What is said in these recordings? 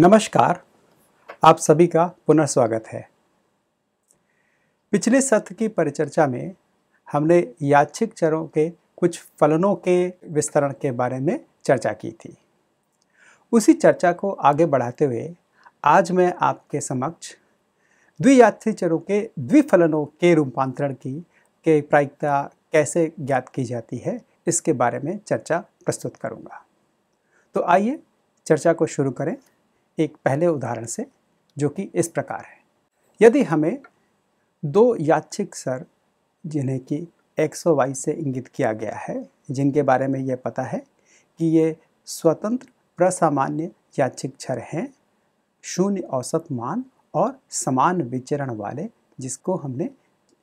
नमस्कार आप सभी का पुनः स्वागत है पिछले सत्र की परिचर्चा में हमने याचिक चरों के कुछ फलनों के विस्तरण के बारे में चर्चा की थी उसी चर्चा को आगे बढ़ाते हुए आज मैं आपके समक्ष द्वियात्री चरों के द्विफलनों के रूपांतरण की के प्रायिकता कैसे ज्ञात की जाती है इसके बारे में चर्चा प्रस्तुत करूंगा। तो आइए चर्चा को शुरू करें एक पहले उदाहरण से जो कि इस प्रकार है यदि हमें दो यादृिक सर जिन्हें कि एक्स और वाई से इंगित किया गया है जिनके बारे में यह पता है कि ये स्वतंत्र प्रसामान्य यादृिक क्षर हैं शून्य औसत मान और समान विचरण वाले जिसको हमने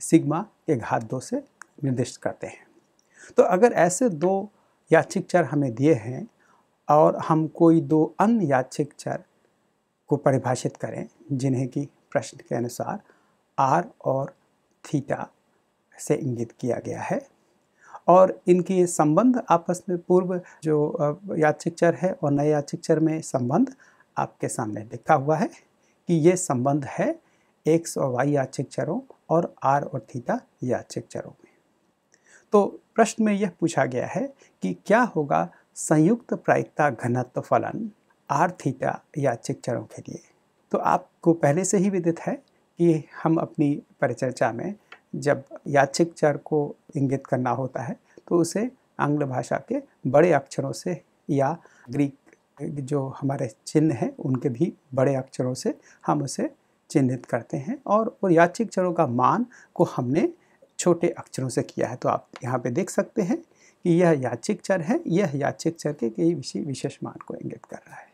सिग्मा के घात दो से निर्दिष्ट करते हैं तो अगर ऐसे दो यादृिक चर हमें दिए हैं और हम कोई दो अन्य यादृिक चर को परिभाषित करें जिन्हें कि प्रश्न के अनुसार आर और थीटा से इंगित किया गया है और इनके संबंध आपस में पूर्व जो याचिक है और नए याचिक में संबंध आपके सामने लिखा हुआ है कि ये संबंध है एक्स और वाई याचिक चरों और आर और थीटा याचिक चरों में तो प्रश्न में यह पूछा गया है कि क्या होगा संयुक्त प्रायिकता घनत्व फलन आर थीटा याचिक चरों के लिए तो आपको पहले से ही विदित है कि हम अपनी परिचर्चा में जब याचिक चर को इंगित करना होता है तो उसे आंग्ल भाषा के बड़े अक्षरों से या ग्रीक जो हमारे चिन्ह हैं उनके भी बड़े अक्षरों से हम उसे चिन्हित करते हैं और वो याचिक चरों का मान को हमने छोटे अक्षरों से किया है तो आप यहाँ पे देख सकते हैं कि यह याचिक चर है यह याचिक चर के कई विशेष मान को इंगित कर रहा है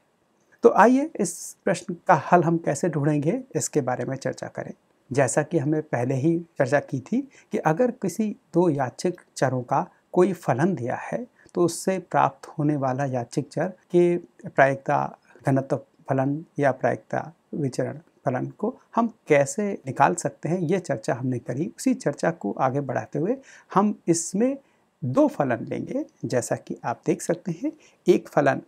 तो आइए इस प्रश्न का हल हम कैसे ढूंढेंगे इसके बारे में चर्चा करें जैसा कि हमने पहले ही चर्चा की थी कि अगर किसी दो याचिक चरों का कोई फलन दिया है तो उससे प्राप्त होने वाला याचिक चर के प्रायिकता घनत्व फलन या प्रायिकता विचरण फलन को हम कैसे निकाल सकते हैं ये चर्चा हमने करी उसी चर्चा को आगे बढ़ाते हुए हम इसमें दो फलन लेंगे जैसा कि आप देख सकते हैं एक फलन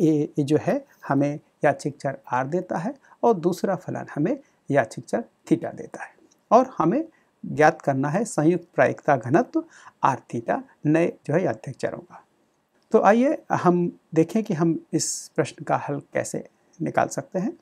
ए जो है हमें याचिक चर आर देता है और दूसरा फलन हमें याचिक चर थीटा देता है और हमें ज्ञात करना है संयुक्त प्रायिकता घनत्व आर थीटा नए जो है याचिक चरों का तो आइए हम देखें कि हम इस प्रश्न का हल कैसे निकाल सकते हैं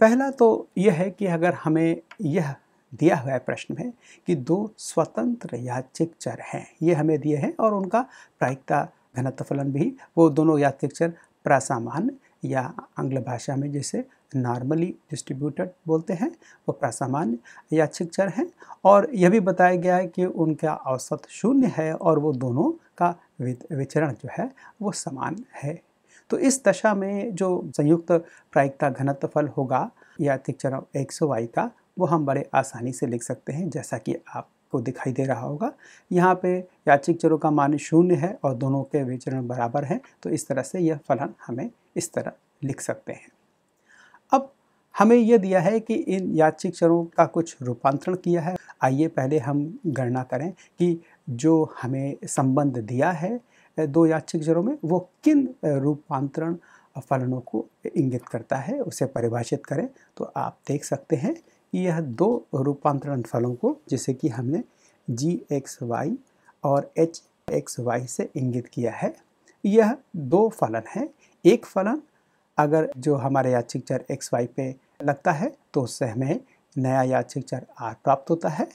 पहला तो यह है कि अगर हमें यह दिया हुआ है प्रश्न में कि दो स्वतंत्र याचिक चर हैं ये हमें दिए हैं और उनका प्रायिकता घनत्व फलन भी वो दोनों याचिक चर प्रासामान या आंग्ल भाषा में जैसे नॉर्मली डिस्ट्रीब्यूटेड बोलते हैं वो प्रासामान्य या चर हैं और यह भी बताया गया है कि उनका औसत शून्य है और वो दोनों का विचरण जो है वो समान है तो इस दशा में जो संयुक्त प्रायिकता घनत्व फल होगा या तिक्चर एक सौ वाई का वो हम बड़े आसानी से लिख सकते हैं जैसा कि आप आपको दिखाई दे रहा होगा यहाँ पे याचिक चरों का मान शून्य है और दोनों के विचरण बराबर हैं तो इस तरह से यह फलन हमें इस तरह लिख सकते हैं अब हमें यह दिया है कि इन याचिक चरों का कुछ रूपांतरण किया है आइए पहले हम गणना करें कि जो हमें संबंध दिया है दो याचिक चरों में वो किन रूपांतरण फलनों को इंगित करता है उसे परिभाषित करें तो आप देख सकते हैं यह दो रूपांतरण फलों को जैसे कि हमने जी एक्स वाई और एच एक्स वाई से इंगित किया है यह दो फलन है एक फलन अगर जो हमारे याचिक चर एक्स वाई पे लगता है तो उससे हमें नया याचिक चर आर प्राप्त होता है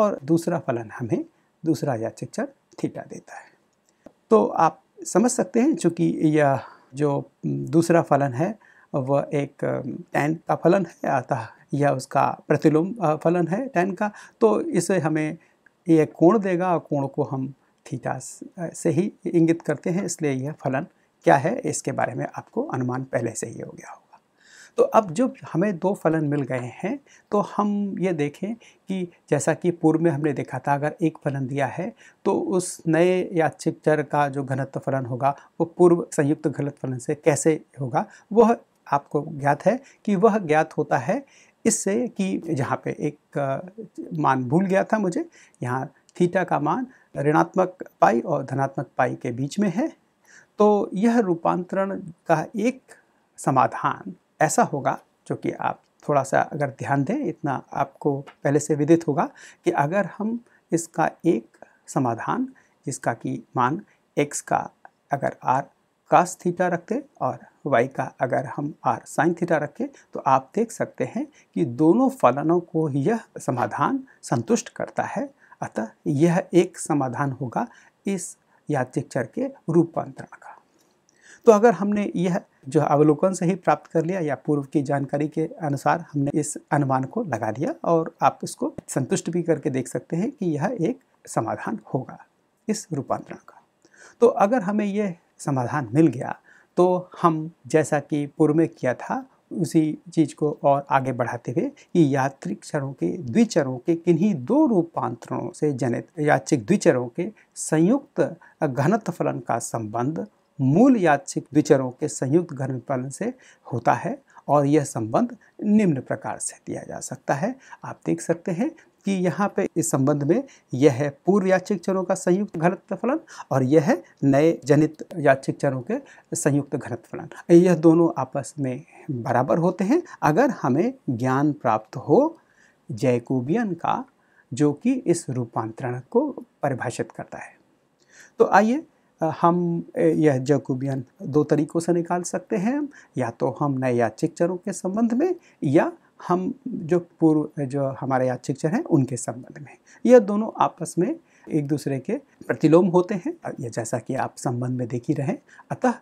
और दूसरा फलन हमें दूसरा याचिक चर थीटा देता है तो आप समझ सकते हैं चूँकि यह जो दूसरा फलन है वह एक टैन का फलन है अतः यह उसका प्रतिलोम फलन है टैन का तो इसे हमें यह कोण देगा और कोण को हम थीटा से ही इंगित करते हैं इसलिए यह फलन क्या है इसके बारे में आपको अनुमान पहले से ही हो गया होगा तो अब जब हमें दो फलन मिल गए हैं तो हम ये देखें कि जैसा कि पूर्व में हमने देखा था अगर एक फलन दिया है तो उस नए या चर का जो घनत्व फलन होगा वो पूर्व संयुक्त घनत्व फलन से कैसे होगा वह आपको ज्ञात है कि वह ज्ञात होता है इससे कि जहाँ पे एक मान भूल गया था मुझे यहाँ थीटा का मान ऋणात्मक पाई और धनात्मक पाई के बीच में है तो यह रूपांतरण का एक समाधान ऐसा होगा जो कि आप थोड़ा सा अगर ध्यान दें इतना आपको पहले से विदित होगा कि अगर हम इसका एक समाधान जिसका कि मान x का अगर r cos थीटा रखते और वाई का अगर हम आर साइन थीटा रखें तो आप देख सकते हैं कि दोनों फलनों को यह समाधान संतुष्ट करता है अतः यह एक समाधान होगा इस चर के रूपांतरण का तो अगर हमने यह जो अवलोकन से ही प्राप्त कर लिया या पूर्व की जानकारी के अनुसार हमने इस अनुमान को लगा लिया और आप इसको संतुष्ट भी करके देख सकते हैं कि यह एक समाधान होगा इस रूपांतरण का तो अगर हमें यह समाधान मिल गया तो हम जैसा कि पूर्व में किया था उसी चीज को और आगे बढ़ाते हुए कि यात्रिक चरों के द्विचरों के किन्हीं दो रूपांतरणों से जनित याचिक द्विचरों के संयुक्त घनत्व फलन का संबंध मूल याचिक द्विचरों के संयुक्त घन फलन से होता है और यह संबंध निम्न प्रकार से दिया जा सकता है आप देख सकते हैं कि यहाँ पे इस संबंध में यह है पूर्व याचिक चरों का संयुक्त घनत्व फलन और यह है नए जनित याचिक चरों के संयुक्त घनत्व फलन यह दोनों आपस में बराबर होते हैं अगर हमें ज्ञान प्राप्त हो जैकोबियन का जो कि इस रूपांतरण को परिभाषित करता है तो आइए हम यह जकुबियन दो तरीक़ों से निकाल सकते हैं या तो हम नए याचिक चरों के संबंध में या हम जो पूर्व जो हमारे याचिक चर हैं उनके संबंध में यह दोनों आपस में एक दूसरे के प्रतिलोम होते हैं या जैसा कि आप संबंध में देख ही रहे अतः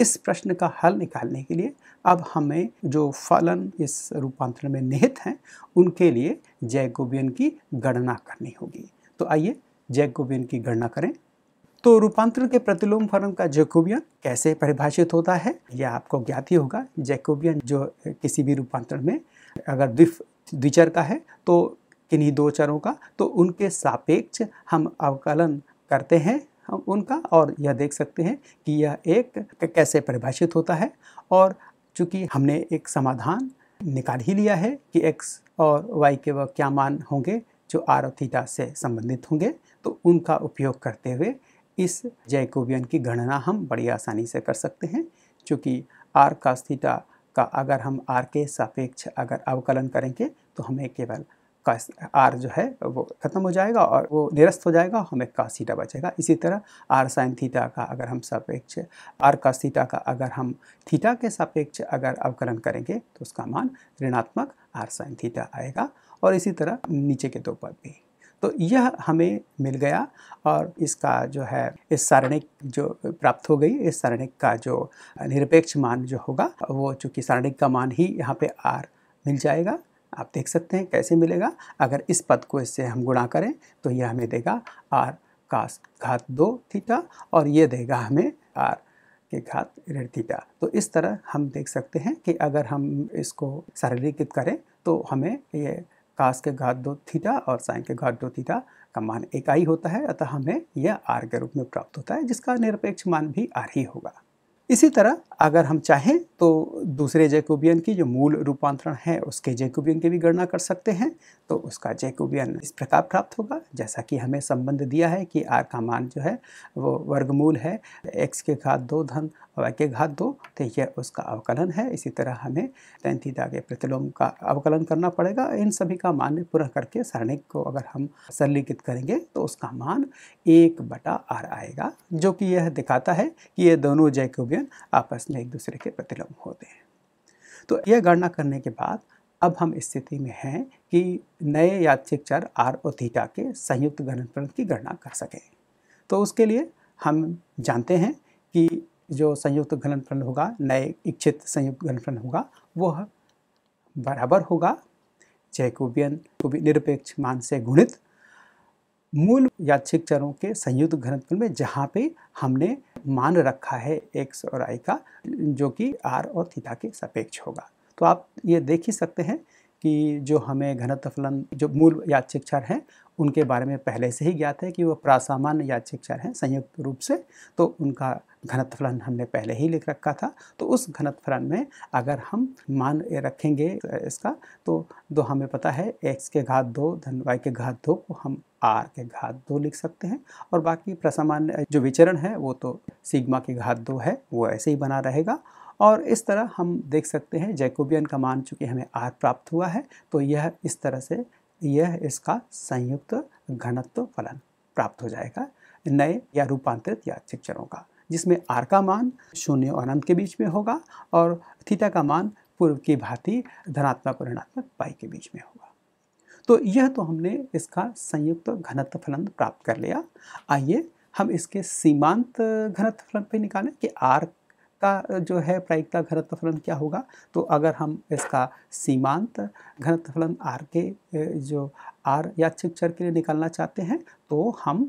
इस प्रश्न का हल निकालने के लिए अब हमें जो फलन इस रूपांतरण में निहित हैं उनके लिए जैकोबियन की गणना करनी होगी तो आइए जैकोबियन की गणना करें तो रूपांतरण के प्रतिलोम फॉर्म का जैकोबियन कैसे परिभाषित होता है यह आपको ज्ञात ही होगा जैकोबियन जो किसी भी रूपांतरण में अगर द्विफ द्विचर का है तो किन्हीं दो चरों का तो उनके सापेक्ष हम अवकलन करते हैं हम उनका और यह देख सकते हैं कि यह एक कैसे परिभाषित होता है और चूँकि हमने एक समाधान निकाल ही लिया है कि एक्स और वाई के वह क्या मान होंगे जो आर और थीटा से संबंधित होंगे तो उनका उपयोग करते हुए इस जैकोबियन की गणना हम बड़ी आसानी से कर सकते हैं चूँकि आर कास्थीटा का अगर हम आर के सापेक्ष अगर अवकलन करेंगे तो हमें केवल का आर जो है वो खत्म हो जाएगा और वो निरस्त हो जाएगा हमें कासीटा बचेगा इसी तरह आर साइन थीटा का अगर हम सापेक्ष आर कासीटा का अगर हम थीटा के सापेक्ष अगर अवकलन करेंगे तो उसका मान ऋणात्मक आर साइन थीटा आएगा और इसी तरह नीचे के दो पद भी तो यह हमें मिल गया और इसका जो है इस सारणिक जो प्राप्त हो गई इस सारणिक का जो निरपेक्ष मान जो होगा वो चूँकि सारणिक का मान ही यहाँ पे आर मिल जाएगा आप देख सकते हैं कैसे मिलेगा अगर इस पद को इससे हम गुणा करें तो यह हमें देगा आर का घात दो थीटा और ये देगा हमें आर के घात ऋण थीटा तो इस तरह हम देख सकते हैं कि अगर हम इसको सरलीकृत करें तो हमें ये कास के घात दो थीटा और साइन के घात दो थीटा का मान इकाई होता है अतः हमें यह आर के रूप में प्राप्त होता है जिसका निरपेक्ष मान भी आर ही होगा इसी तरह अगर हम चाहें तो दूसरे जैकोबियन की जो मूल रूपांतरण है उसके जैकोबियन की भी गणना कर सकते हैं तो उसका जैकोबियन इस प्रकार प्राप्त होगा जैसा कि हमें संबंध दिया है कि आर का मान जो है वो वर्गमूल है एक्स के घात दो धन वाक्य घात दो तो यह उसका अवकलन है इसी तरह हमें टेन के प्रतिलोम का अवकलन करना पड़ेगा इन सभी का मान पूरा करके सारणी को अगर हम सरलीकृत करेंगे तो उसका मान एक बटा आर आएगा जो कि यह दिखाता है कि ये दोनों जैकोबियन आपस में एक दूसरे के प्रतिलोम होते हैं तो यह गणना करने के बाद अब हम स्थिति में हैं कि नए यादृिक चर आर और थीटा के संयुक्त गणनफल की गणना कर सकें तो उसके लिए हम जानते हैं कि जो संयुक्त घनफल होगा नए इच्छित संयुक्त घनफल होगा वह बराबर होगा जैकोबियन को भी निरपेक्ष मान से गुणित मूल यादिक चरों के संयुक्त घनत्व में जहाँ पे हमने मान रखा है एक्स और आई का जो कि आर और थीटा के सापेक्ष होगा तो आप ये देख ही सकते हैं कि जो हमें घनत्व फलन जो मूल यादिक चर हैं उनके बारे में पहले से ही ज्ञात है कि वो प्रासामान्य यादिक चर हैं संयुक्त रूप से तो उनका घनत फलन हमने पहले ही लिख रखा था तो उस घनत फलन में अगर हम मान रखेंगे इसका तो दो तो हमें पता है एक्स के घात दो धन वाई के घात दो को हम आर के घात दो लिख सकते हैं और बाकी प्रसामान्य जो विचरण है वो तो सिग्मा के घात दो है वो ऐसे ही बना रहेगा और इस तरह हम देख सकते हैं जैकोबियन का मान चूँकि हमें आर प्राप्त हुआ है तो यह इस तरह से यह इसका संयुक्त घनत्व फलन प्राप्त हो जाएगा नए या रूपांतरित या चरों का जिसमें आर का मान शून्य और अनंत के बीच में होगा और थीटा का मान पूर्व की भांति धनात्मक और ऋणात्मक पाई के बीच में होगा तो यह तो हमने इसका संयुक्त घनत्व फलन प्राप्त कर लिया आइए हम इसके सीमांत घनत्व फलन पर निकालें कि आर का जो है प्रायिकता घनत्व फलन क्या होगा तो अगर हम इसका सीमांत घनत्व फलन आर के जो आर या चर के लिए निकालना चाहते हैं तो हम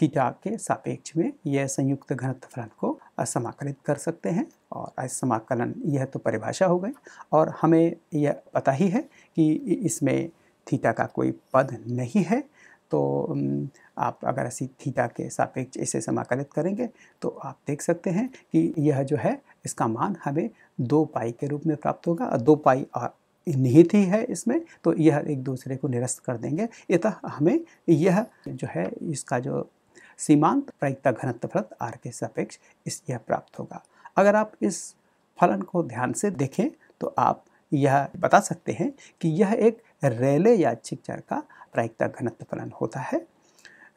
थीटा के सापेक्ष में यह संयुक्त घनत्व फलन को असमाकलित कर सकते हैं और असमाकलन यह तो परिभाषा हो गई और हमें यह पता ही है कि इसमें थीटा का कोई पद नहीं है तो आप अगर ऐसी थीटा के सापेक्ष इसे समाकलित करेंगे तो आप देख सकते हैं कि यह जो है इसका मान हमें दो पाई के रूप में प्राप्त होगा और दो पाई और निहित ही है इसमें तो यह एक दूसरे को निरस्त कर देंगे इतः हमें यह जो है इसका जो सीमांत प्रायिकता घनत्व फलत आर के सापेक्ष इस यह प्राप्त होगा अगर आप इस फलन को ध्यान से देखें तो आप यह बता सकते हैं कि यह एक रेले याचिक चर का प्रायिकता घनत्व फलन होता है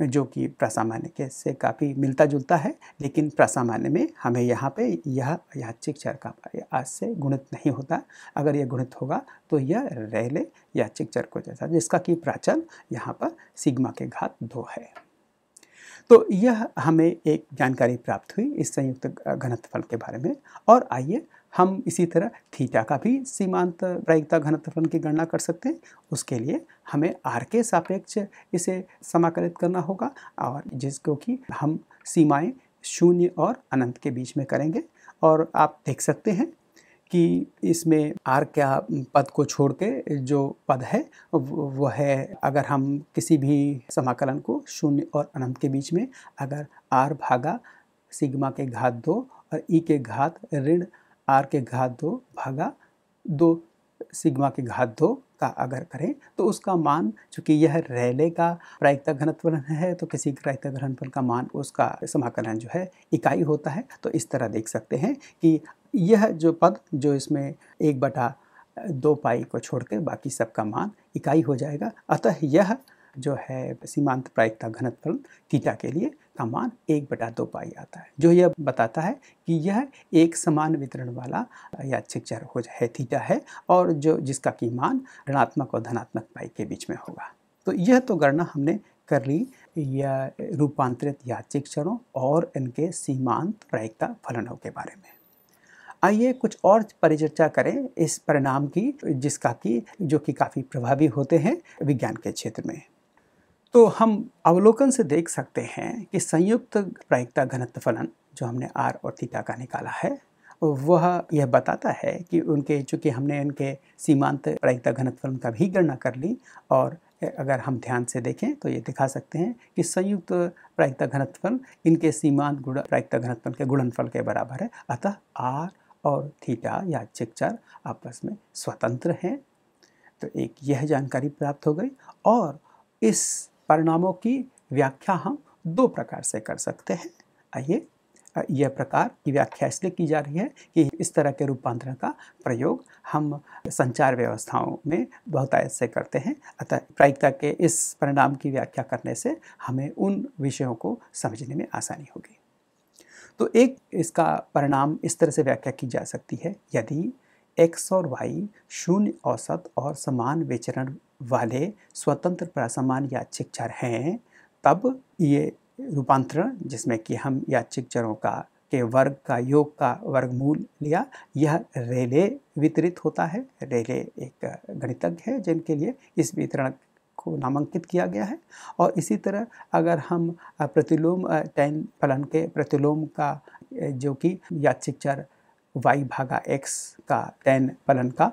जो कि प्रसामान्य के से काफ़ी मिलता जुलता है लेकिन प्रसामान्य में हमें यहाँ पे यह याचिक चर का आज से गुणित नहीं होता अगर यह गुणित होगा तो यह रेले याचिक चर को जैसा जिसका कि प्राचल यहाँ पर सिग्मा के घात दो है तो यह हमें एक जानकारी प्राप्त हुई इस संयुक्त घनत्वफल के बारे में और आइए हम इसी तरह थीटा का भी सीमांत प्रायिकता घनत्वफलन की गणना कर सकते हैं उसके लिए हमें आर के सापेक्ष इसे समाकलित करना होगा और जिसको कि हम सीमाएं शून्य और अनंत के बीच में करेंगे और आप देख सकते हैं कि इसमें आर क्या पद को छोड़ के जो पद है वह है अगर हम किसी भी समाकलन को शून्य और अनंत के बीच में अगर आर भागा सिग्मा के घात दो और ई के घात ऋण आर के घात दो भागा दो सिग्मा के घात दो का अगर करें तो उसका मान चूँकि यह रैले का प्रायिकता घनत्व है तो किसी प्रायिकता घनत्वन का मान उसका समाकलन जो है इकाई होता है तो इस तरह देख सकते हैं कि यह जो पद जो इसमें एक बटा दो पाई को छोड़कर बाकी सबका मान इकाई हो जाएगा अतः यह जो है सीमांत प्रायिकता घनत्फलन थीटा के लिए का मान एक बटा दो पाई आता है जो यह बताता है कि यह एक समान वितरण वाला यादृिक चर हो है थीटा है और जो जिसका कि मान ऋणात्मक और धनात्मक पाई के बीच में होगा तो यह तो गणना हमने कर ली यह रूपांतरित यादृिक चरों और इनके सीमांत प्रायिकता फलनों के बारे में आइए कुछ और परिचर्चा करें इस परिणाम की जिसका कि जो कि काफ़ी प्रभावी होते हैं विज्ञान के क्षेत्र में तो हम अवलोकन से देख सकते हैं कि संयुक्त प्रायिकता घनत्व फलन जो हमने आर और थीटा का निकाला है वह यह बताता है कि उनके चूँकि हमने इनके सीमांत प्रायिकता घनत्व फलन का भी गणना कर ली और अगर हम ध्यान से देखें तो ये दिखा सकते हैं कि संयुक्त प्रायिकता घनत्व फलन इनके सीमांत गुण प्रायिकता घनत्व के गुणनफल के बराबर है अतः आर और थीटा या चिक्चर आपस में स्वतंत्र हैं तो एक यह जानकारी प्राप्त हो गई और इस परिणामों की व्याख्या हम दो प्रकार से कर सकते हैं आइए यह प्रकार की व्याख्या इसलिए की जा रही है कि इस तरह के रूपांतरण का प्रयोग हम संचार व्यवस्थाओं में बहुत आयत से करते हैं अतः प्रायिकता के इस परिणाम की व्याख्या करने से हमें उन विषयों को समझने में आसानी होगी तो एक इसका परिणाम इस तरह से व्याख्या की जा सकती है यदि एक्स और वाई शून्य औसत और समान विचरण वाले स्वतंत्र प्रासमान याचिक चर हैं तब ये रूपांतरण जिसमें कि हम याचिक चरों का के वर्ग का योग का वर्गमूल लिया यह रेले वितरित होता है रेले एक गणितज्ञ है जिनके लिए इस वितरण को नामांकित किया गया है और इसी तरह अगर हम प्रतिलोम टैन फलन के प्रतिलोम का जो कि चर वाई भागा एक्स का टैन फलन का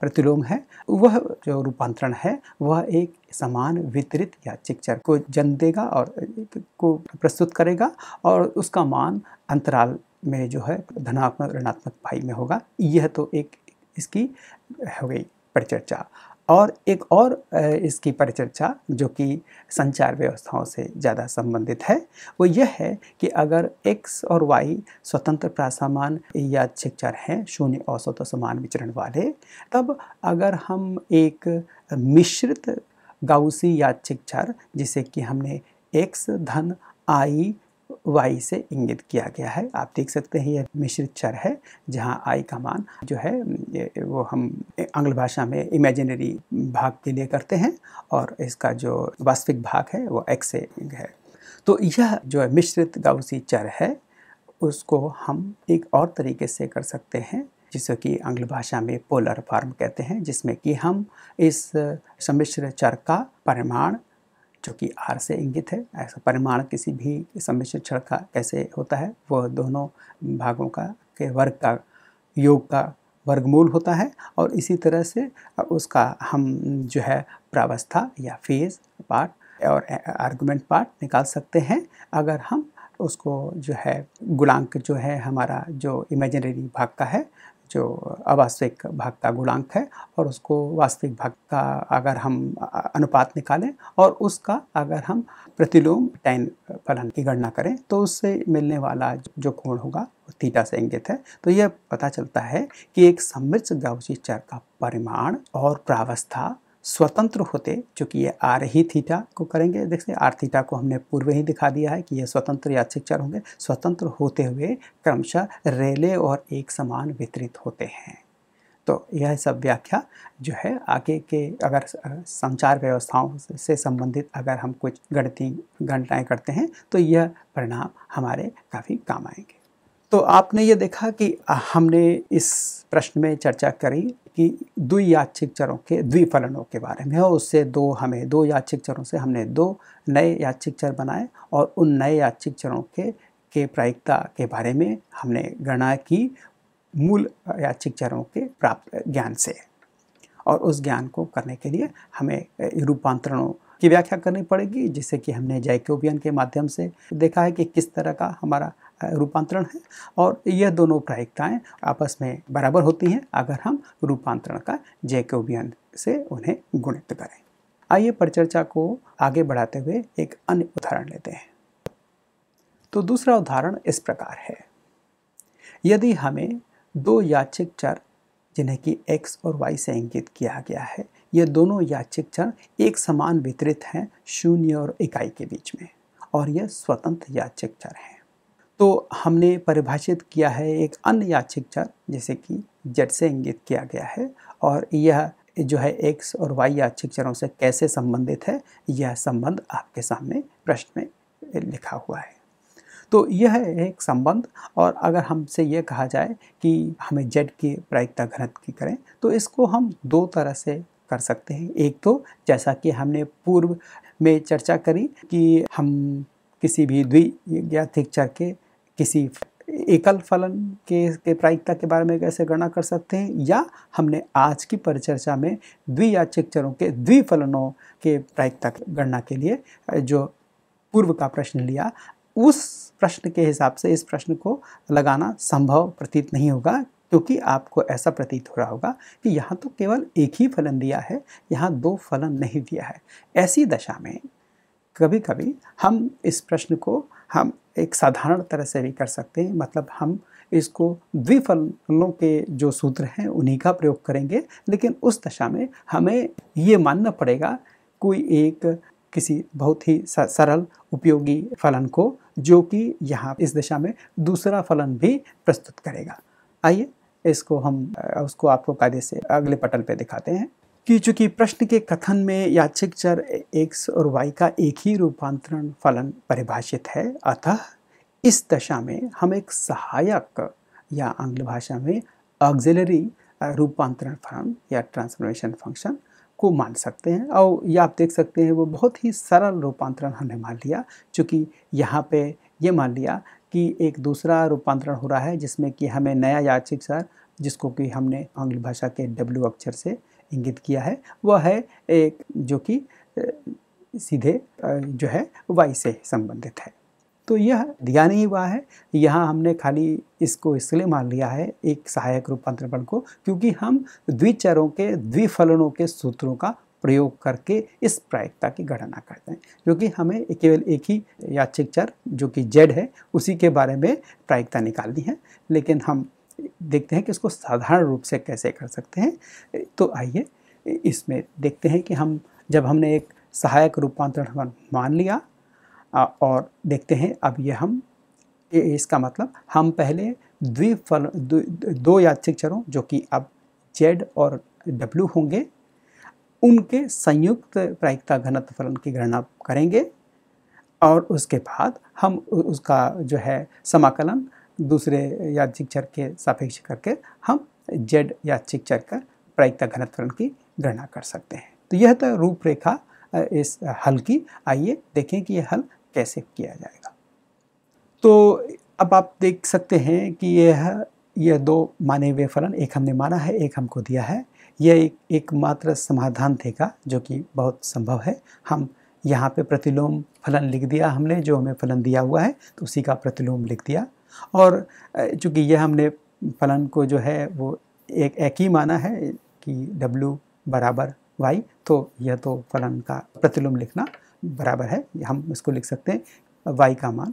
प्रतिलोम है वह जो रूपांतरण है वह एक समान वितरित याचिकचर को जन्म देगा और को प्रस्तुत करेगा और उसका मान अंतराल में जो है धनात्मक ऋणात्मक पाई में होगा यह तो एक इसकी हो गई परिचर्चा और एक और इसकी परिचर्चा जो कि संचार व्यवस्थाओं से ज़्यादा संबंधित है वो यह है कि अगर एक्स और वाई स्वतंत्र प्रासमान या शिक्षर हैं शून्य औसत और समान विचरण वाले तब अगर हम एक मिश्रित गाउसी या चर जिसे कि हमने एक्स धन आई वाई से इंगित किया गया है आप देख सकते हैं यह मिश्रित चर है जहाँ आई का मान जो है वो हम आंग्ल भाषा में इमेजिनरी भाग के लिए करते हैं और इसका जो वास्तविक भाग है वो एक्स से है तो यह जो है मिश्रित गाउसी चर है उसको हम एक और तरीके से कर सकते हैं जिसे कि आंग्ल भाषा में पोलर फॉर्म कहते हैं जिसमें कि हम इस सम्मिश्र चर का परिमाण जो कि आर से इंगित है ऐसा परिमाण किसी भी सम्मिश्र क्षण का कैसे होता है वह दोनों भागों का के वर्ग का योग का वर्गमूल होता है और इसी तरह से उसका हम जो है प्रावस्था या फेज पार्ट और आर्गुमेंट पार्ट निकाल सकते हैं अगर हम उसको जो है गुणांक जो है हमारा जो इमेजिनरी भाग का है जो अवास्तविक भाग का गुणांक है और उसको वास्तविक भाग का अगर हम अनुपात निकालें और उसका अगर हम प्रतिलोम टैन फलन की गणना करें तो उससे मिलने वाला जो कोण होगा वो थीटा से इंगित है तो यह पता चलता है कि एक समृद्ध गौची चर का परिमाण और प्रावस्था स्वतंत्र होते चूँकि ये आर ही थीटा को करेंगे देखिए आर थीटा को हमने पूर्व ही दिखा दिया है कि ये स्वतंत्र यादृच्छिक चर होंगे स्वतंत्र होते हुए क्रमशः रेले और एक समान वितरित होते हैं तो यह सब व्याख्या जो है आगे के अगर संचार व्यवस्थाओं से संबंधित अगर हम कुछ गणती गणनाएँ करते हैं तो यह परिणाम हमारे काफ़ी काम आएंगे तो आपने ये देखा कि हमने इस प्रश्न में चर्चा करी कि द्वियाच्छिक चरों के द्विफलनों के बारे में उससे दो हमें दो याच्छिक चरों से हमने दो नए याच्छिक चर बनाए और उन नए याच्छिक चरों के के प्रायिकता के बारे में हमने गणना की मूल याचिक चरों के प्राप्त ज्ञान से और उस ज्ञान को करने के लिए हमें रूपांतरणों की व्याख्या करनी पड़ेगी जिससे कि हमने जैकोबियन के माध्यम से देखा है कि किस तरह का हमारा रूपांतरण है और यह दोनों प्रायिकताएं आपस में बराबर होती हैं अगर हम रूपांतरण का जैकोबियन से उन्हें गुणित करें आइए परिचर्चा को आगे बढ़ाते हुए एक अन्य उदाहरण लेते हैं तो दूसरा उदाहरण इस प्रकार है यदि हमें दो याचिक चर जिन्हें कि x और y से इंगित किया गया है ये दोनों याचिक चर एक समान वितरित हैं शून्य और इकाई के बीच में और यह स्वतंत्र याचिक चर हैं तो हमने परिभाषित किया है एक अन्य याचिक चर जैसे कि जट से इंगित किया गया है और यह जो है एक्स और वाई याचिक चरों से कैसे संबंधित है यह संबंध आपके सामने प्रश्न में लिखा हुआ है तो यह है एक संबंध और अगर हमसे यह कहा जाए कि हमें जेड की प्रायिकता घनत्व की करें तो इसको हम दो तरह से कर सकते हैं एक तो जैसा कि हमने पूर्व में चर्चा करी कि हम किसी भी द्वि चर के किसी एकल फलन के के प्रायिकता के बारे में कैसे गणना कर सकते हैं या हमने आज की परिचर्चा में द्वियाचिक चरों के द्विफलनों के प्रायिकता गणना के लिए जो पूर्व का प्रश्न लिया उस प्रश्न के हिसाब से इस प्रश्न को लगाना संभव प्रतीत नहीं होगा क्योंकि आपको ऐसा प्रतीत हो रहा होगा कि यहाँ तो केवल एक ही फलन दिया है यहाँ दो फलन नहीं दिया है ऐसी दशा में कभी कभी हम इस प्रश्न को हम एक साधारण तरह से भी कर सकते हैं मतलब हम इसको द्विफलों के जो सूत्र हैं उन्हीं का प्रयोग करेंगे लेकिन उस दशा में हमें ये मानना पड़ेगा कोई एक किसी बहुत ही सरल उपयोगी फलन को जो कि यहाँ इस दिशा में दूसरा फलन भी प्रस्तुत करेगा आइए इसको हम उसको आपको कायदे से अगले पटल पे दिखाते हैं कि चूंकि प्रश्न के कथन में याचिक चर एक्स और वाई का एक ही रूपांतरण फलन परिभाषित है अतः इस दशा में हम एक सहायक या आंग्ल भाषा में ऑक्जिलरी रूपांतरण फलन या ट्रांसफॉर्मेशन फंक्शन को मान सकते हैं और ये आप देख सकते हैं वो बहुत ही सरल रूपांतरण हमने मान लिया चूँकि यहाँ पे ये मान लिया कि एक दूसरा रूपांतरण हो रहा है जिसमें कि हमें नया याचिक सर जिसको कि हमने आंग्ल भाषा के डब्ल्यू अक्षर से इंगित किया है वह है एक जो कि सीधे जो है वाई से संबंधित है तो यह दिया नहीं हुआ है यहाँ हमने खाली इसको इसलिए मान लिया है एक सहायक रूपांतरण को क्योंकि हम द्विचरों के द्विफलनों के सूत्रों का प्रयोग करके इस प्रायिकता की गणना करते हैं क्योंकि हमें केवल एक ही याचिक चर जो कि जेड है उसी के बारे में प्रायिकता निकालनी है लेकिन हम देखते हैं कि इसको साधारण रूप से कैसे कर सकते हैं तो आइए इसमें देखते हैं कि हम जब हमने एक सहायक रूपांतरण मान लिया और देखते हैं अब ये हम इसका मतलब हम पहले द्विफल दो यादृिक चरों जो कि अब जेड और डब्ल्यू होंगे उनके संयुक्त प्रायिकता घनत्व फलन की गणना करेंगे और उसके बाद हम उसका जो है समाकलन दूसरे यादचिक चर के सापेक्ष करके हम जेड यादचिक चर का प्रायिकता घनत्वरण की गणना कर सकते हैं तो यह तो रूपरेखा इस हल की आइए देखें कि यह हल कैसे किया जाएगा तो अब आप देख सकते हैं कि यह यह दो माने हुए फलन एक हमने माना है एक हमको दिया है यह एक एकमात्र समाधान देगा जो कि बहुत संभव है हम यहाँ पे प्रतिलोम फलन लिख दिया हमने जो हमें फलन दिया हुआ है तो उसी का प्रतिलोम लिख दिया और चूँकि यह हमने फलन को जो है वो एक एक ही माना है कि W बराबर y तो यह तो फलन का प्रतिलोम लिखना बराबर है हम इसको लिख सकते हैं y का मान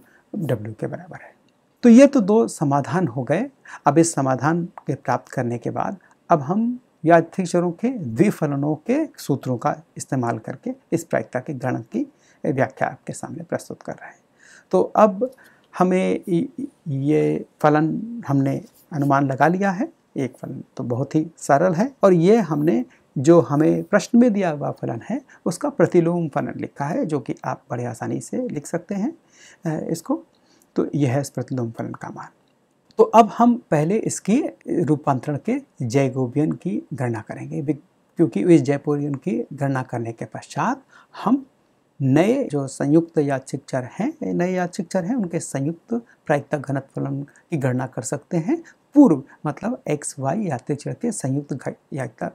W के बराबर है तो ये तो दो समाधान हो गए अब इस समाधान के प्राप्त करने के बाद अब हम यादृिक चरों के द्विफलनों के सूत्रों का इस्तेमाल करके इस प्रायिकता के गणक की व्याख्या आपके सामने प्रस्तुत कर रहे हैं तो अब हमें ये फलन हमने अनुमान लगा लिया है एक फलन तो बहुत ही सरल है और ये हमने जो हमें प्रश्न में दिया हुआ फलन है उसका प्रतिलोम फलन लिखा है जो कि आप बड़े आसानी से लिख सकते हैं इसको तो यह है इस प्रतिलोम फलन का मान तो अब हम पहले इसकी रूपांतरण के जयगोबियन की गणना करेंगे क्योंकि इस जयपोरियन की गणना करने के पश्चात हम नए जो संयुक्त याचिक चर हैं नए याचिक चर हैं उनके संयुक्त प्रायिकता घनत्व फलन की गणना कर सकते हैं पूर्व मतलब एक्स वाई यात्रिक चर के संयुक्त याचिका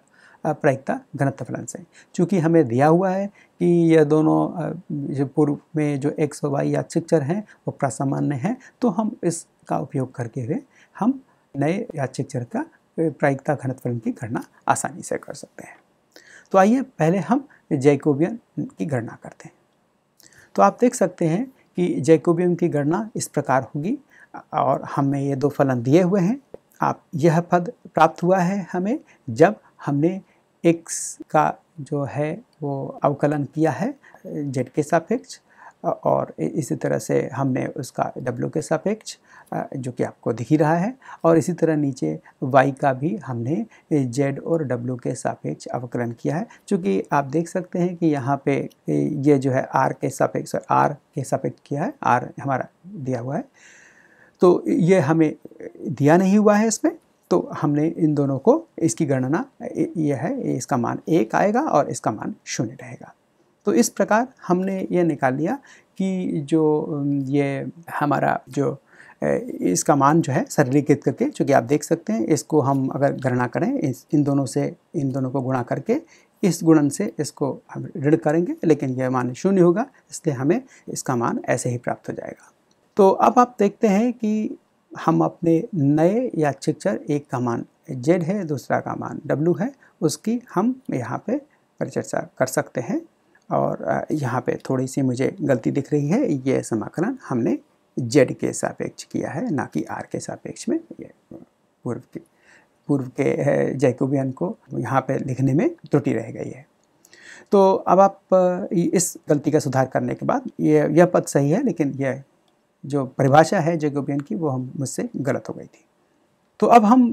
प्रायिकता घनत्व फलन से चूँकि हमें दिया हुआ है कि यह दोनों जो पूर्व में जो एक्स और वाई याचिक चर हैं वो प्रासामान्य हैं तो हम इसका उपयोग करके हुए हम नए याचिक चर का प्रायिकता घनत्व फलन की गणना आसानी से कर सकते हैं तो आइए पहले हम जैकोबियन की गणना करते हैं तो आप देख सकते हैं कि जैकोबियन की गणना इस प्रकार होगी और हमें ये दो फलन दिए हुए हैं आप यह पद प्राप्त हुआ है हमें जब हमने एक्स का जो है वो अवकलन किया है जेड के सापेक्ष और इसी तरह से हमने उसका डब्ल्यू के सापेक्ष जो कि आपको दिख ही रहा है और इसी तरह नीचे वाई का भी हमने जेड और डब्ल्यू के सापेक्ष अवकलन किया है चूँकि आप देख सकते हैं कि यहाँ पे ये जो है आर के सापेक्ष आर के सापेक्ष किया है आर हमारा दिया हुआ है तो ये हमें दिया नहीं हुआ है इसमें तो हमने इन दोनों को इसकी गणना यह है इसका मान एक आएगा और इसका मान शून्य रहेगा तो इस प्रकार हमने ये निकाल लिया कि जो ये हमारा जो इसका मान जो है सरलीकृत करके चूँकि आप देख सकते हैं इसको हम अगर गणना करें इस इन दोनों से इन दोनों को गुणा करके इस गुणन से इसको हम ऋण करेंगे लेकिन यह मान शून्य होगा इसलिए हमें इसका मान ऐसे ही प्राप्त हो जाएगा तो अब आप देखते हैं कि हम अपने नए या चिक्चर एक का मान जेड है दूसरा का मान डब्ल्यू है उसकी हम यहाँ पर परिचर्चा कर सकते हैं और यहाँ पे थोड़ी सी मुझे गलती दिख रही है ये समाकलन हमने जेड के सापेक्ष किया है ना कि आर के सापेक्ष में ये पूर्व के पूर्व के जैकोबियन को यहाँ पे लिखने में त्रुटि रह गई है तो अब आप इस गलती का सुधार करने के बाद ये यह पद सही है लेकिन यह जो परिभाषा है जैकोबियन की वो हम मुझसे गलत हो गई थी तो अब हम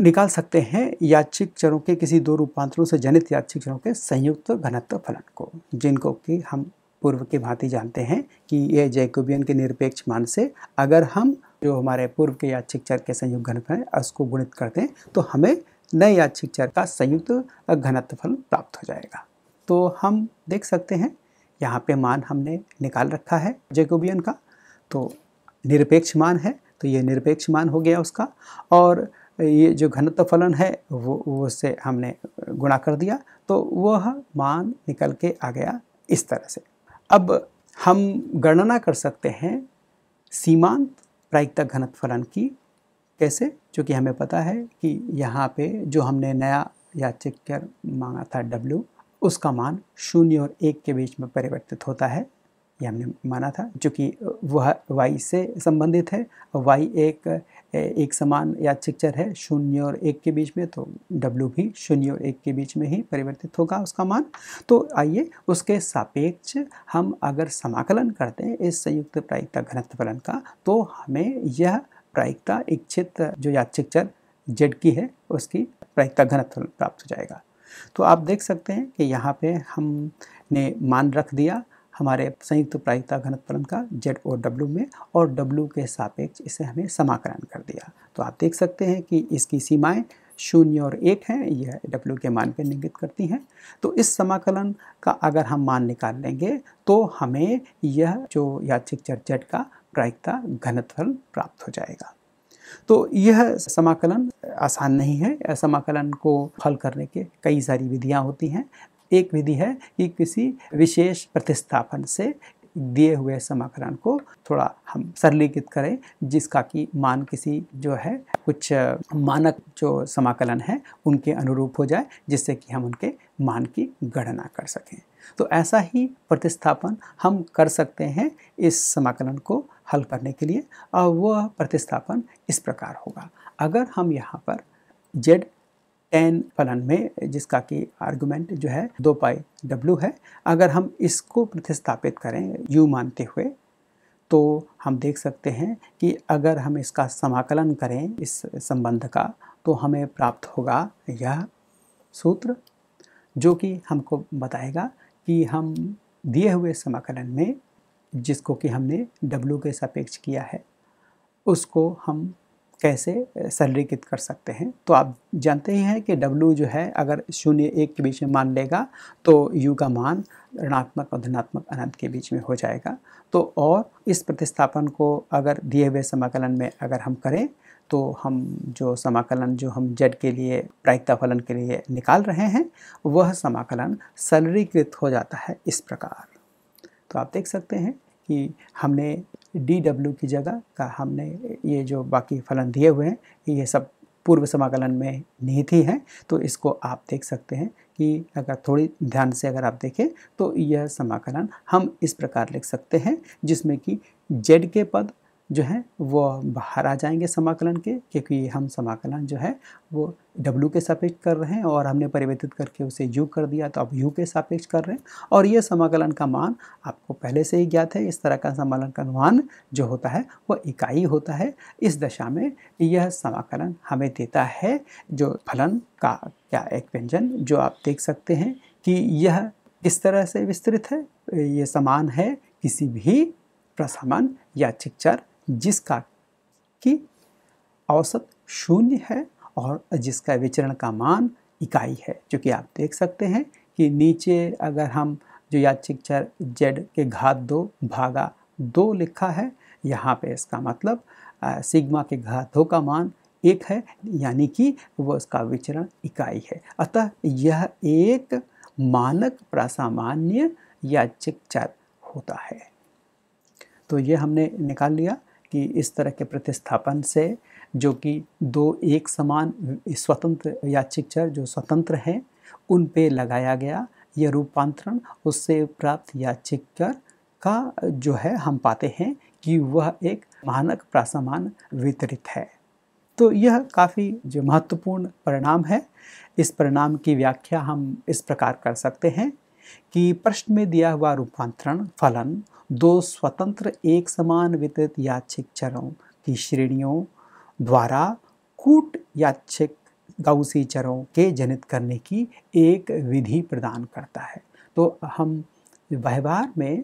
निकाल सकते हैं याचिक चरों के किसी दो रूपांतरों से जनित याचिक चरों के संयुक्त घनत्व फलन को जिनको कि हम पूर्व के भांति जानते हैं कि ये जैकोबियन के निरपेक्ष मान से अगर हम जो हमारे पूर्व के याचिक चर के संयुक्त घनत्व है उसको गुणित करते हैं तो हमें नए याचिक चर का संयुक्त घनत्व फल प्राप्त हो जाएगा तो हम देख सकते हैं यहाँ पे मान हमने निकाल रखा है जैकोबियन का तो निरपेक्ष मान है तो ये निरपेक्ष मान हो गया उसका और ये जो घनत्व फलन है वो उससे हमने गुणा कर दिया तो वह मान निकल के आ गया इस तरह से अब हम गणना कर सकते हैं सीमांत प्रायिकता घनत्व फलन की कैसे चूँकि हमें पता है कि यहाँ पे जो हमने नया याचिक मांगा था डब्ल्यू उसका मान शून्य और एक के बीच में परिवर्तित होता है ये हमने माना था जो कि वह वाई से संबंधित है वाई एक एक समान यादृिक है शून्य और एक के बीच में तो डब्ल्यू भी शून्य और एक के बीच में ही परिवर्तित होगा उसका मान तो आइए उसके सापेक्ष हम अगर समाकलन करते हैं इस संयुक्त प्रायिकता घनत्व फलन का तो हमें यह प्रायिकता इच्छित जो यादृिक जेड की है उसकी प्रायिकता घनत्व प्राप्त हो जाएगा तो आप देख सकते हैं कि यहाँ पे हमने मान रख दिया हमारे संयुक्त प्रायिकता फलन का जेड और डब्ल्यू में और डब्ल्यू के सापेक्ष इसे हमें समाकलन कर दिया तो आप देख सकते हैं कि इसकी सीमाएं शून्य और एक हैं यह डब्ल्यू के मान पर निंगित करती हैं तो इस समाकलन का अगर हम मान निकाल लेंगे तो हमें यह जो याचिक चर जेड का प्रायिकता घनत्व प्राप्त हो जाएगा तो यह समाकलन आसान नहीं है समाकलन को हल करने के कई सारी विधियां होती हैं एक विधि है कि किसी विशेष प्रतिस्थापन से दिए हुए समाकरण को थोड़ा हम सरलीकृत करें जिसका कि मान किसी जो है कुछ मानक जो समाकलन है उनके अनुरूप हो जाए जिससे कि हम उनके मान की गणना कर सकें तो ऐसा ही प्रतिस्थापन हम कर सकते हैं इस समाकलन को हल करने के लिए और वह प्रतिस्थापन इस प्रकार होगा अगर हम यहाँ पर जेड एन फलन में जिसका कि आर्गुमेंट जो है दो पाई डब्ल्यू है अगर हम इसको प्रतिस्थापित करें यू मानते हुए तो हम देख सकते हैं कि अगर हम इसका समाकलन करें इस संबंध का तो हमें प्राप्त होगा यह सूत्र जो कि हमको बताएगा कि हम दिए हुए समाकलन में जिसको कि हमने W के सापेक्ष किया है उसको हम कैसे सरलीकृत कर सकते हैं तो आप जानते ही हैं कि W जो है अगर शून्य एक के बीच में मान लेगा तो U का मान ऋणात्मक और धनात्मक अनंत के बीच में हो जाएगा तो और इस प्रतिस्थापन को अगर दिए हुए समाकलन में अगर हम करें तो हम जो समाकलन जो हम जेड के लिए प्रायिकता फलन के लिए निकाल रहे हैं वह समाकलन सरलीकृत हो जाता है इस प्रकार तो आप देख सकते हैं कि हमने डी डब्ल्यू की जगह का हमने ये जो बाकी फलन दिए हुए हैं ये सब पूर्व समाकलन में निहित ही हैं तो इसको आप देख सकते हैं कि अगर थोड़ी ध्यान से अगर आप देखें तो यह समाकलन हम इस प्रकार लिख सकते हैं जिसमें कि जेड के पद जो हैं वो बाहर आ जाएंगे समाकलन के क्योंकि हम समाकलन जो है वो W के सापेक्ष कर रहे हैं और हमने परिवर्तित करके उसे U कर दिया तो आप U के सापेक्ष कर रहे हैं और ये समाकलन का मान आपको पहले से ही ज्ञात है इस तरह का समाकलन का मान जो होता है वह इकाई होता है इस दशा में यह समाकलन हमें देता है जो फलन का क्या एक व्यंजन जो आप देख सकते हैं कि यह किस तरह से विस्तृत है ये समान है किसी भी प्रसमन या चिक्चर जिसका कि औसत शून्य है और जिसका विचरण का मान इकाई है जो कि आप देख सकते हैं कि नीचे अगर हम जो याचिक चर जेड के घात दो भागा दो लिखा है यहाँ पे इसका मतलब आ, सिग्मा के घात दो का मान एक है यानी कि वह उसका विचरण इकाई है अतः यह एक मानक प्रासामान्य याचिक चर होता है तो ये हमने निकाल लिया कि इस तरह के प्रतिस्थापन से जो कि दो एक समान स्वतंत्र याचिक चर जो स्वतंत्र हैं उन पे लगाया गया यह रूपांतरण उससे प्राप्त याचिक कर का जो है हम पाते हैं कि वह एक मानक प्रासमान वितरित है तो यह काफ़ी जो महत्वपूर्ण परिणाम है इस परिणाम की व्याख्या हम इस प्रकार कर सकते हैं कि प्रश्न में दिया हुआ रूपांतरण फलन दो स्वतंत्र एक समान वितरित याचिक चरों की श्रेणियों द्वारा कूट याचिक गाउसी चरों के जनित करने की एक विधि प्रदान करता है तो हम व्यवहार में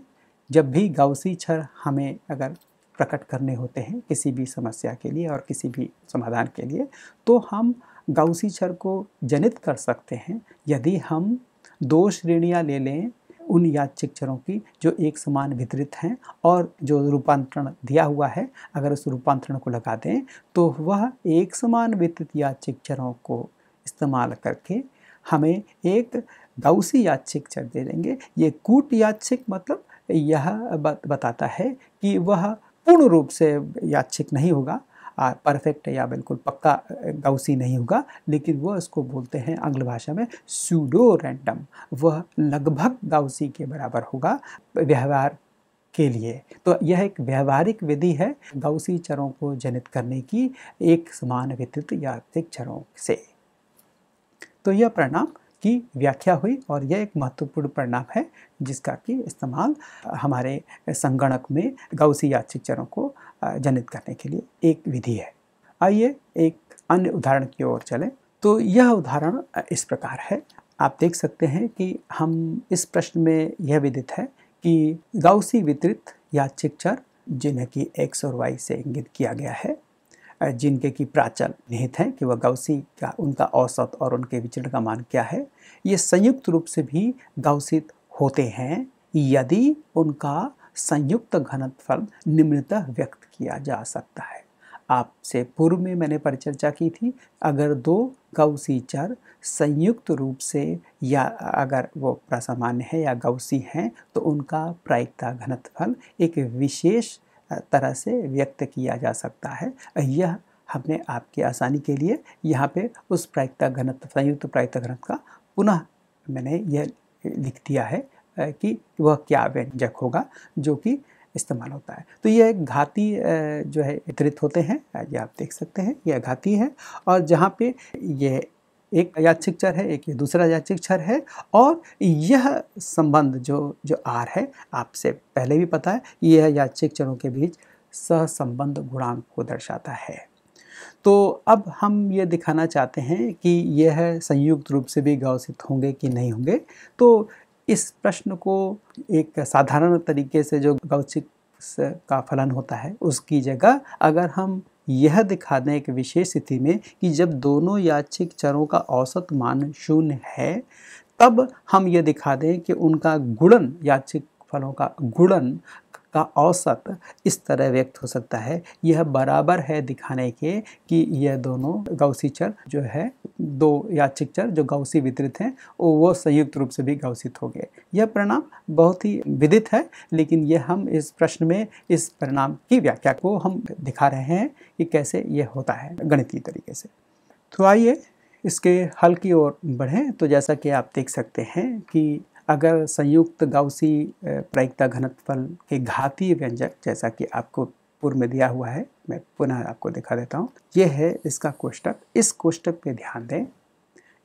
जब भी गाउसी छर हमें अगर प्रकट करने होते हैं किसी भी समस्या के लिए और किसी भी समाधान के लिए तो हम गाउसी छर को जनित कर सकते हैं यदि हम दो श्रेणियाँ ले लें उन यादृच्छिक की जो एक समान वितरित हैं और जो रूपांतरण दिया हुआ है अगर उस रूपांतरण को लगा दें तो वह एक समान वितरित यादृच्छिक को इस्तेमाल करके हमें एक गौसी यादृच्छिक दे देंगे ये कूट यादृच्छिक मतलब यह बताता है कि वह पूर्ण रूप से यादचिक नहीं होगा परफेक्ट या बिल्कुल पक्का गौसी नहीं होगा लेकिन वह इसको बोलते हैं आंग्ल भाषा में सूडो रैंडम वह लगभग गौसी के बराबर होगा व्यवहार के लिए तो यह एक व्यवहारिक विधि है गौसी चरों को जनित करने की एक समान वितरित यात्रिक चरों से तो यह परिणाम की व्याख्या हुई और यह एक महत्वपूर्ण परिणाम है जिसका कि इस्तेमाल हमारे संगणक में गौसी याचिक चरों को जनित करने के लिए एक विधि है आइए एक अन्य उदाहरण की ओर चलें तो यह उदाहरण इस प्रकार है आप देख सकते हैं कि हम इस प्रश्न में यह विदित है कि गौसी वितरित याचिक चर जिन्हें कि एक्स और वाई से इंगित किया गया है जिनके की प्राचल निहित हैं कि वह गौसी का उनका औसत और उनके विचरण का मान क्या है ये संयुक्त रूप से भी गौसित होते हैं यदि उनका संयुक्त घनत्फल निम्नतः व्यक्त किया जा सकता है आपसे पूर्व में मैंने परिचर्चा की थी अगर दो गौसी चर संयुक्त रूप से या अगर वो प्रसामान्य है या गौसी हैं तो उनका प्रायिकता घनत्फल एक विशेष तरह से व्यक्त किया जा सकता है यह हमने आपकी आसानी के लिए यहाँ पे उस प्रायिकता घनत्व संयुक्त प्रायिकता घनत्व का पुनः मैंने यह लिख दिया है कि वह क्या व्यंजक होगा जो कि इस्तेमाल होता है तो यह घाती जो है वितरित होते हैं ये आप देख सकते हैं यह घाती है और जहाँ पे यह एक याचिक चर है एक ये दूसरा यादचिक चर है और यह संबंध जो जो आर है आपसे पहले भी पता है यह याचिक चरों के बीच सहसंबंध गुणांक को दर्शाता है तो अब हम ये दिखाना चाहते हैं कि यह संयुक्त रूप से भी गौसित होंगे कि नहीं होंगे तो इस प्रश्न को एक साधारण तरीके से जो गौचिक का फलन होता है उसकी जगह अगर हम यह दिखा दें एक विशेष स्थिति में कि जब दोनों याचिक चरों का औसत मान शून्य है तब हम ये दिखा दें कि उनका गुणन याचिक फलों का गुणन का औसत इस तरह व्यक्त हो सकता है यह बराबर है दिखाने के कि यह दोनों गौसीचर जो है दो याचिकचर चर जो गौसी वितरित हैं वो संयुक्त रूप से भी गौसित हो गए यह परिणाम बहुत ही विदित है लेकिन यह हम इस प्रश्न में इस परिणाम की व्याख्या को हम दिखा रहे हैं कि कैसे यह होता है गणितीय तरीके से तो आइए इसके हल की ओर बढ़ें तो जैसा कि आप देख सकते हैं कि अगर संयुक्त गाउसी प्रायिकता घनत्व के घातीय व्यंजक जैसा कि आपको पूर्व में दिया हुआ है मैं पुनः आपको दिखा देता हूँ ये है इसका कोष्टक इस कोष्टक पे ध्यान दें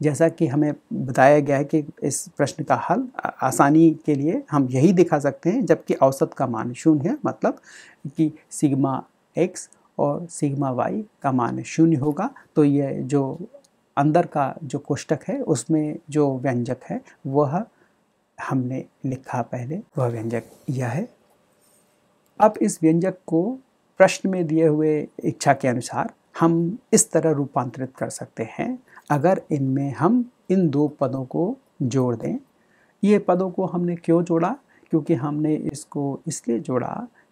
जैसा कि हमें बताया गया है कि इस प्रश्न का हल आसानी के लिए हम यही दिखा सकते हैं जबकि औसत का मान शून्य है मतलब कि सिग्मा एक्स और सिग्मा वाई का मान शून्य होगा तो ये जो अंदर का जो कोष्टक है उसमें जो व्यंजक है वह हमने लिखा पहले वह व्यंजक यह है अब इस व्यंजक को प्रश्न में दिए हुए इच्छा के अनुसार हम इस तरह रूपांतरित कर सकते हैं अगर इनमें हम इन दो पदों को जोड़ दें ये पदों को हमने क्यों जोड़ा क्योंकि हमने इसको इसलिए जोड़ा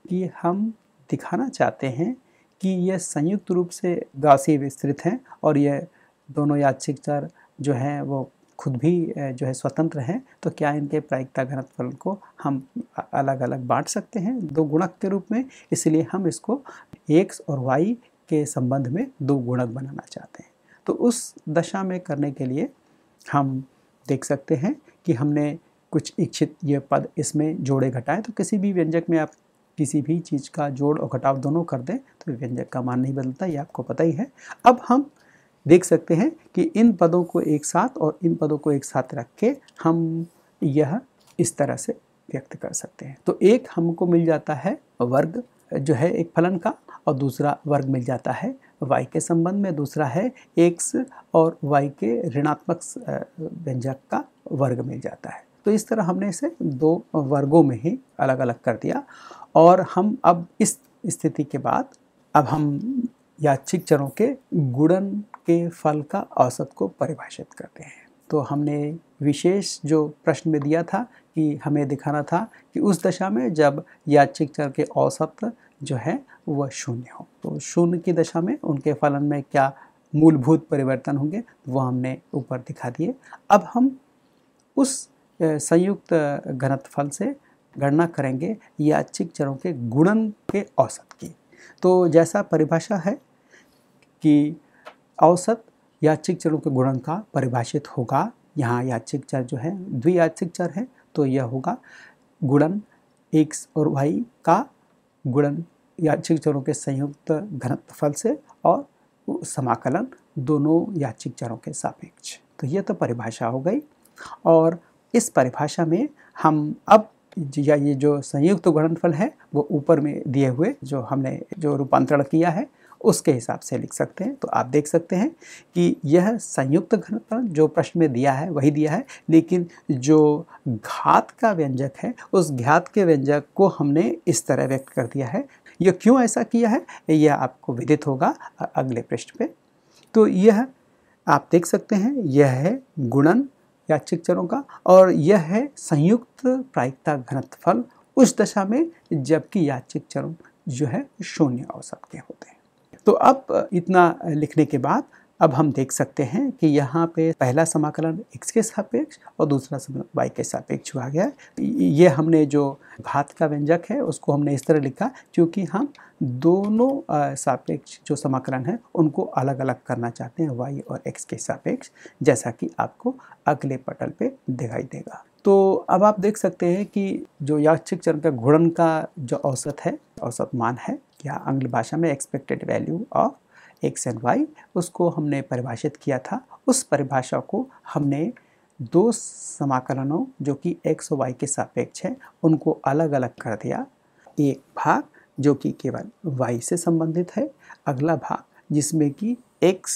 कि हम दिखाना चाहते हैं कि यह संयुक्त रूप से गासी विस्तृत हैं और यह दोनों याचिकचर जो हैं वो खुद भी जो है स्वतंत्र हैं तो क्या इनके प्रायिकता घनत्वफल को हम अलग अलग बांट सकते हैं दो गुणक के रूप में इसलिए हम इसको एक्स और वाई के संबंध में दो गुणक बनाना चाहते हैं तो उस दशा में करने के लिए हम देख सकते हैं कि हमने कुछ इच्छित ये पद इसमें जोड़े घटाएं तो किसी भी व्यंजक में आप किसी भी चीज़ का जोड़ और घटाव दोनों कर दें तो व्यंजक का मान नहीं बदलता ये आपको पता ही है अब हम देख सकते हैं कि इन पदों को एक साथ और इन पदों को एक साथ रख के हम यह इस तरह से व्यक्त कर सकते हैं तो एक हमको मिल जाता है वर्ग जो है एक फलन का और दूसरा वर्ग मिल जाता है y के संबंध में दूसरा है x और y के ऋणात्मक व्यंजक का वर्ग मिल जाता है तो इस तरह हमने इसे दो वर्गों में ही अलग अलग कर दिया और हम अब इस स्थिति के बाद अब हम यादचिक चरों के गुणन के फल का औसत को परिभाषित करते हैं तो हमने विशेष जो प्रश्न में दिया था कि हमें दिखाना था कि उस दशा में जब याचिक चर के औसत जो है वह शून्य हो तो शून्य की दशा में उनके फलन में क्या मूलभूत परिवर्तन होंगे वह हमने ऊपर दिखा दिए अब हम उस संयुक्त घनत्फल से गणना करेंगे याचिक चरों के गुणन के औसत की तो जैसा परिभाषा है कि औसत याचिक चरों के गुणन का परिभाषित होगा यहाँ याचिक चर जो है द्वियाचिक चर है तो यह होगा गुणन एक्स और वाई का गुणन याचिक चरों के संयुक्त घनत्वफल से और समाकलन दोनों याचिक चरों के सापेक्ष तो यह तो परिभाषा हो गई और इस परिभाषा में हम अब या ये जो संयुक्त गुणनफल है वो ऊपर में दिए हुए जो हमने जो रूपांतरण किया है उसके हिसाब से लिख सकते हैं तो आप देख सकते हैं कि यह संयुक्त घनफल जो प्रश्न में दिया है वही दिया है लेकिन जो घात का व्यंजक है उस घात के व्यंजक को हमने इस तरह व्यक्त कर दिया है यह क्यों ऐसा किया है यह आपको विदित होगा अगले पृष्ठ पे तो यह आप देख सकते हैं यह है गुणन याचिक चरों का और यह है संयुक्त प्रायिकता घनत्व फल उस दशा में जबकि याचिक चरों जो है शून्य औसत के होते हैं तो अब इतना लिखने के बाद अब हम देख सकते हैं कि यहाँ पे पहला समाकलन x के सापेक्ष और दूसरा समाकलन y के सापेक्ष हुआ गया ये हमने जो घात का व्यंजक है उसको हमने इस तरह लिखा क्योंकि हम दोनों सापेक्ष जो समाकलन है उनको अलग अलग करना चाहते हैं y और x के सापेक्ष जैसा कि आपको अगले पटल पे दिखाई देगा तो अब आप देख सकते हैं कि जो याक्षिक चरण का घुड़न का जो औसत है औसत मान है या आंग्ल भाषा में expected value of X and Y उसको हमने परिभाषित किया था उस परिभाषा को हमने दो समाकलनों जो कि एक्स और वाई के सापेक्ष हैं उनको अलग अलग कर दिया एक भाग जो कि केवल वाई से संबंधित है अगला भाग जिसमें कि एक्स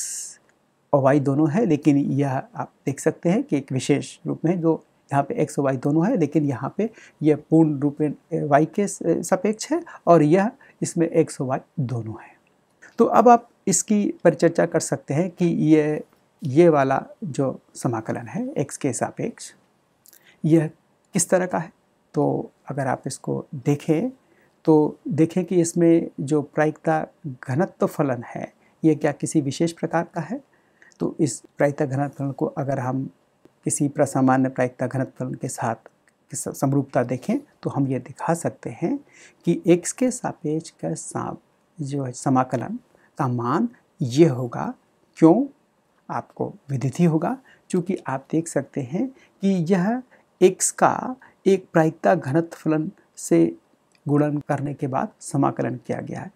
और वाई दोनों है लेकिन यह आप देख सकते हैं कि एक विशेष रूप में जो यहाँ पे एक्स वाई दोनों है लेकिन यहाँ पे यह पूर्ण रूप में वाई के सापेक्ष है और यह इसमें एक्स वाई दोनों है तो अब आप इसकी परिचर्चा कर सकते हैं कि ये ये वाला जो समाकलन है एक्स के सापेक्ष यह किस तरह का है तो अगर आप इसको देखें तो देखें कि इसमें जो प्रायिकता घनत्व फलन है ये क्या किसी विशेष प्रकार का है तो इस प्रायिकता घनत्व फलन को अगर हम किसी प्रसामान्य प्रायिकता घनत्व के साथ समरूपता देखें तो हम ये दिखा सकते हैं कि एक्स के सापेक्ष का साप जो है समाकलन का मान ये होगा क्यों आपको विदित होगा क्योंकि आप देख सकते हैं कि यह एक्स का एक प्रायिकता घनत्व फलन से गुणन करने के बाद समाकलन किया गया है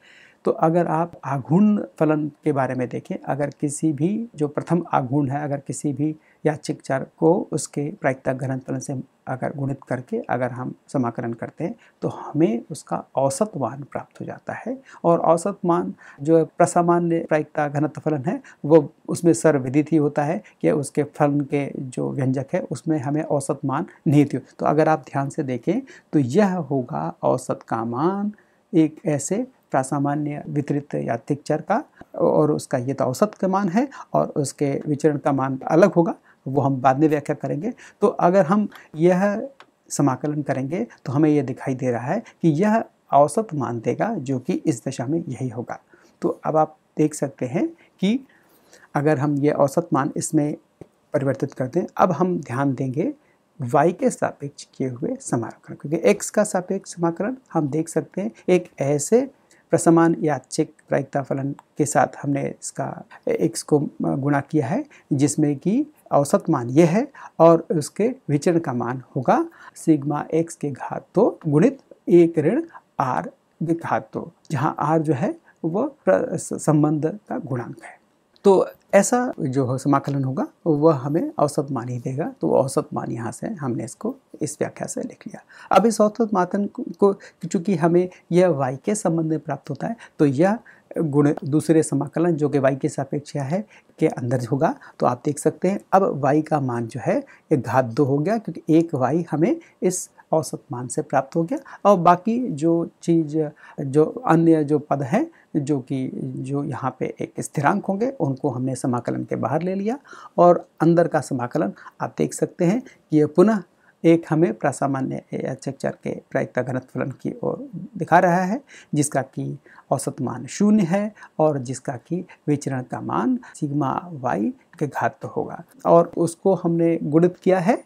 तो अगर आप आघूर्ण फलन के बारे में देखें अगर किसी भी जो प्रथम आघूर्ण है अगर किसी भी या चर को उसके प्रायिकता घनत्व से अगर गुणित करके अगर हम समाकलन करते हैं तो हमें उसका औसत मान प्राप्त हो जाता है और औसत मान जो प्रसामान्य प्रायिकता घनत्व फलन है वो उसमें सर्वविदित ही होता है कि उसके फलन के जो व्यंजक है उसमें हमें औसत मान नहीं हो तो अगर आप ध्यान से देखें तो यह होगा औसत का मान एक ऐसे प्रासामान्य वितरित या तिक्चर का और उसका ये तो औसत का मान है और उसके विचरण का मान अलग होगा वो हम बाद में व्याख्या करेंगे तो अगर हम यह समाकलन करेंगे तो हमें यह दिखाई दे रहा है कि यह औसत मान देगा जो कि इस दशा में यही होगा तो अब आप देख सकते हैं कि अगर हम यह औसत मान इसमें परिवर्तित कर दें अब हम ध्यान देंगे y के सापेक्ष किए हुए समाकलन क्योंकि x का सापेक्ष समाकलन हम देख सकते हैं एक ऐसे प्रसमान याचिक प्रायिकता फलन के साथ हमने इसका एक्स को गुणा किया है जिसमें कि औसत मान ये है और उसके विचरण का मान होगा सिग्मा एक्स के घात तो गुणित एक ऋण आर के घात तो जहाँ आर जो है वो संबंध का गुणांक है तो ऐसा जो समाकलन होगा वह हमें औसत मान ही देगा तो औसत मान यहाँ से हमने इसको इस व्याख्या से लिख लिया अब इस औसत मातन को चूँकि हमें यह वाई के संबंध में प्राप्त होता है तो यह गुण दूसरे समाकलन जो कि y के सापेक्ष है के अंदर होगा तो आप देख सकते हैं अब y का मान जो है ये घात दो हो गया क्योंकि एक वाई हमें इस औसत मान से प्राप्त हो गया और बाकी जो चीज़ जो अन्य जो पद हैं जो कि जो यहाँ पे एक स्थिरांक होंगे उनको हमने समाकलन के बाहर ले लिया और अंदर का समाकलन आप देख सकते हैं कि यह पुनः एक हमें प्रासामान्य चर के प्रायिकता घनत्व फलन की ओर दिखा रहा है जिसका कि औसत मान शून्य है और जिसका कि विचरण का मान सिग्मा वाई के घात तो होगा और उसको हमने गुणित किया है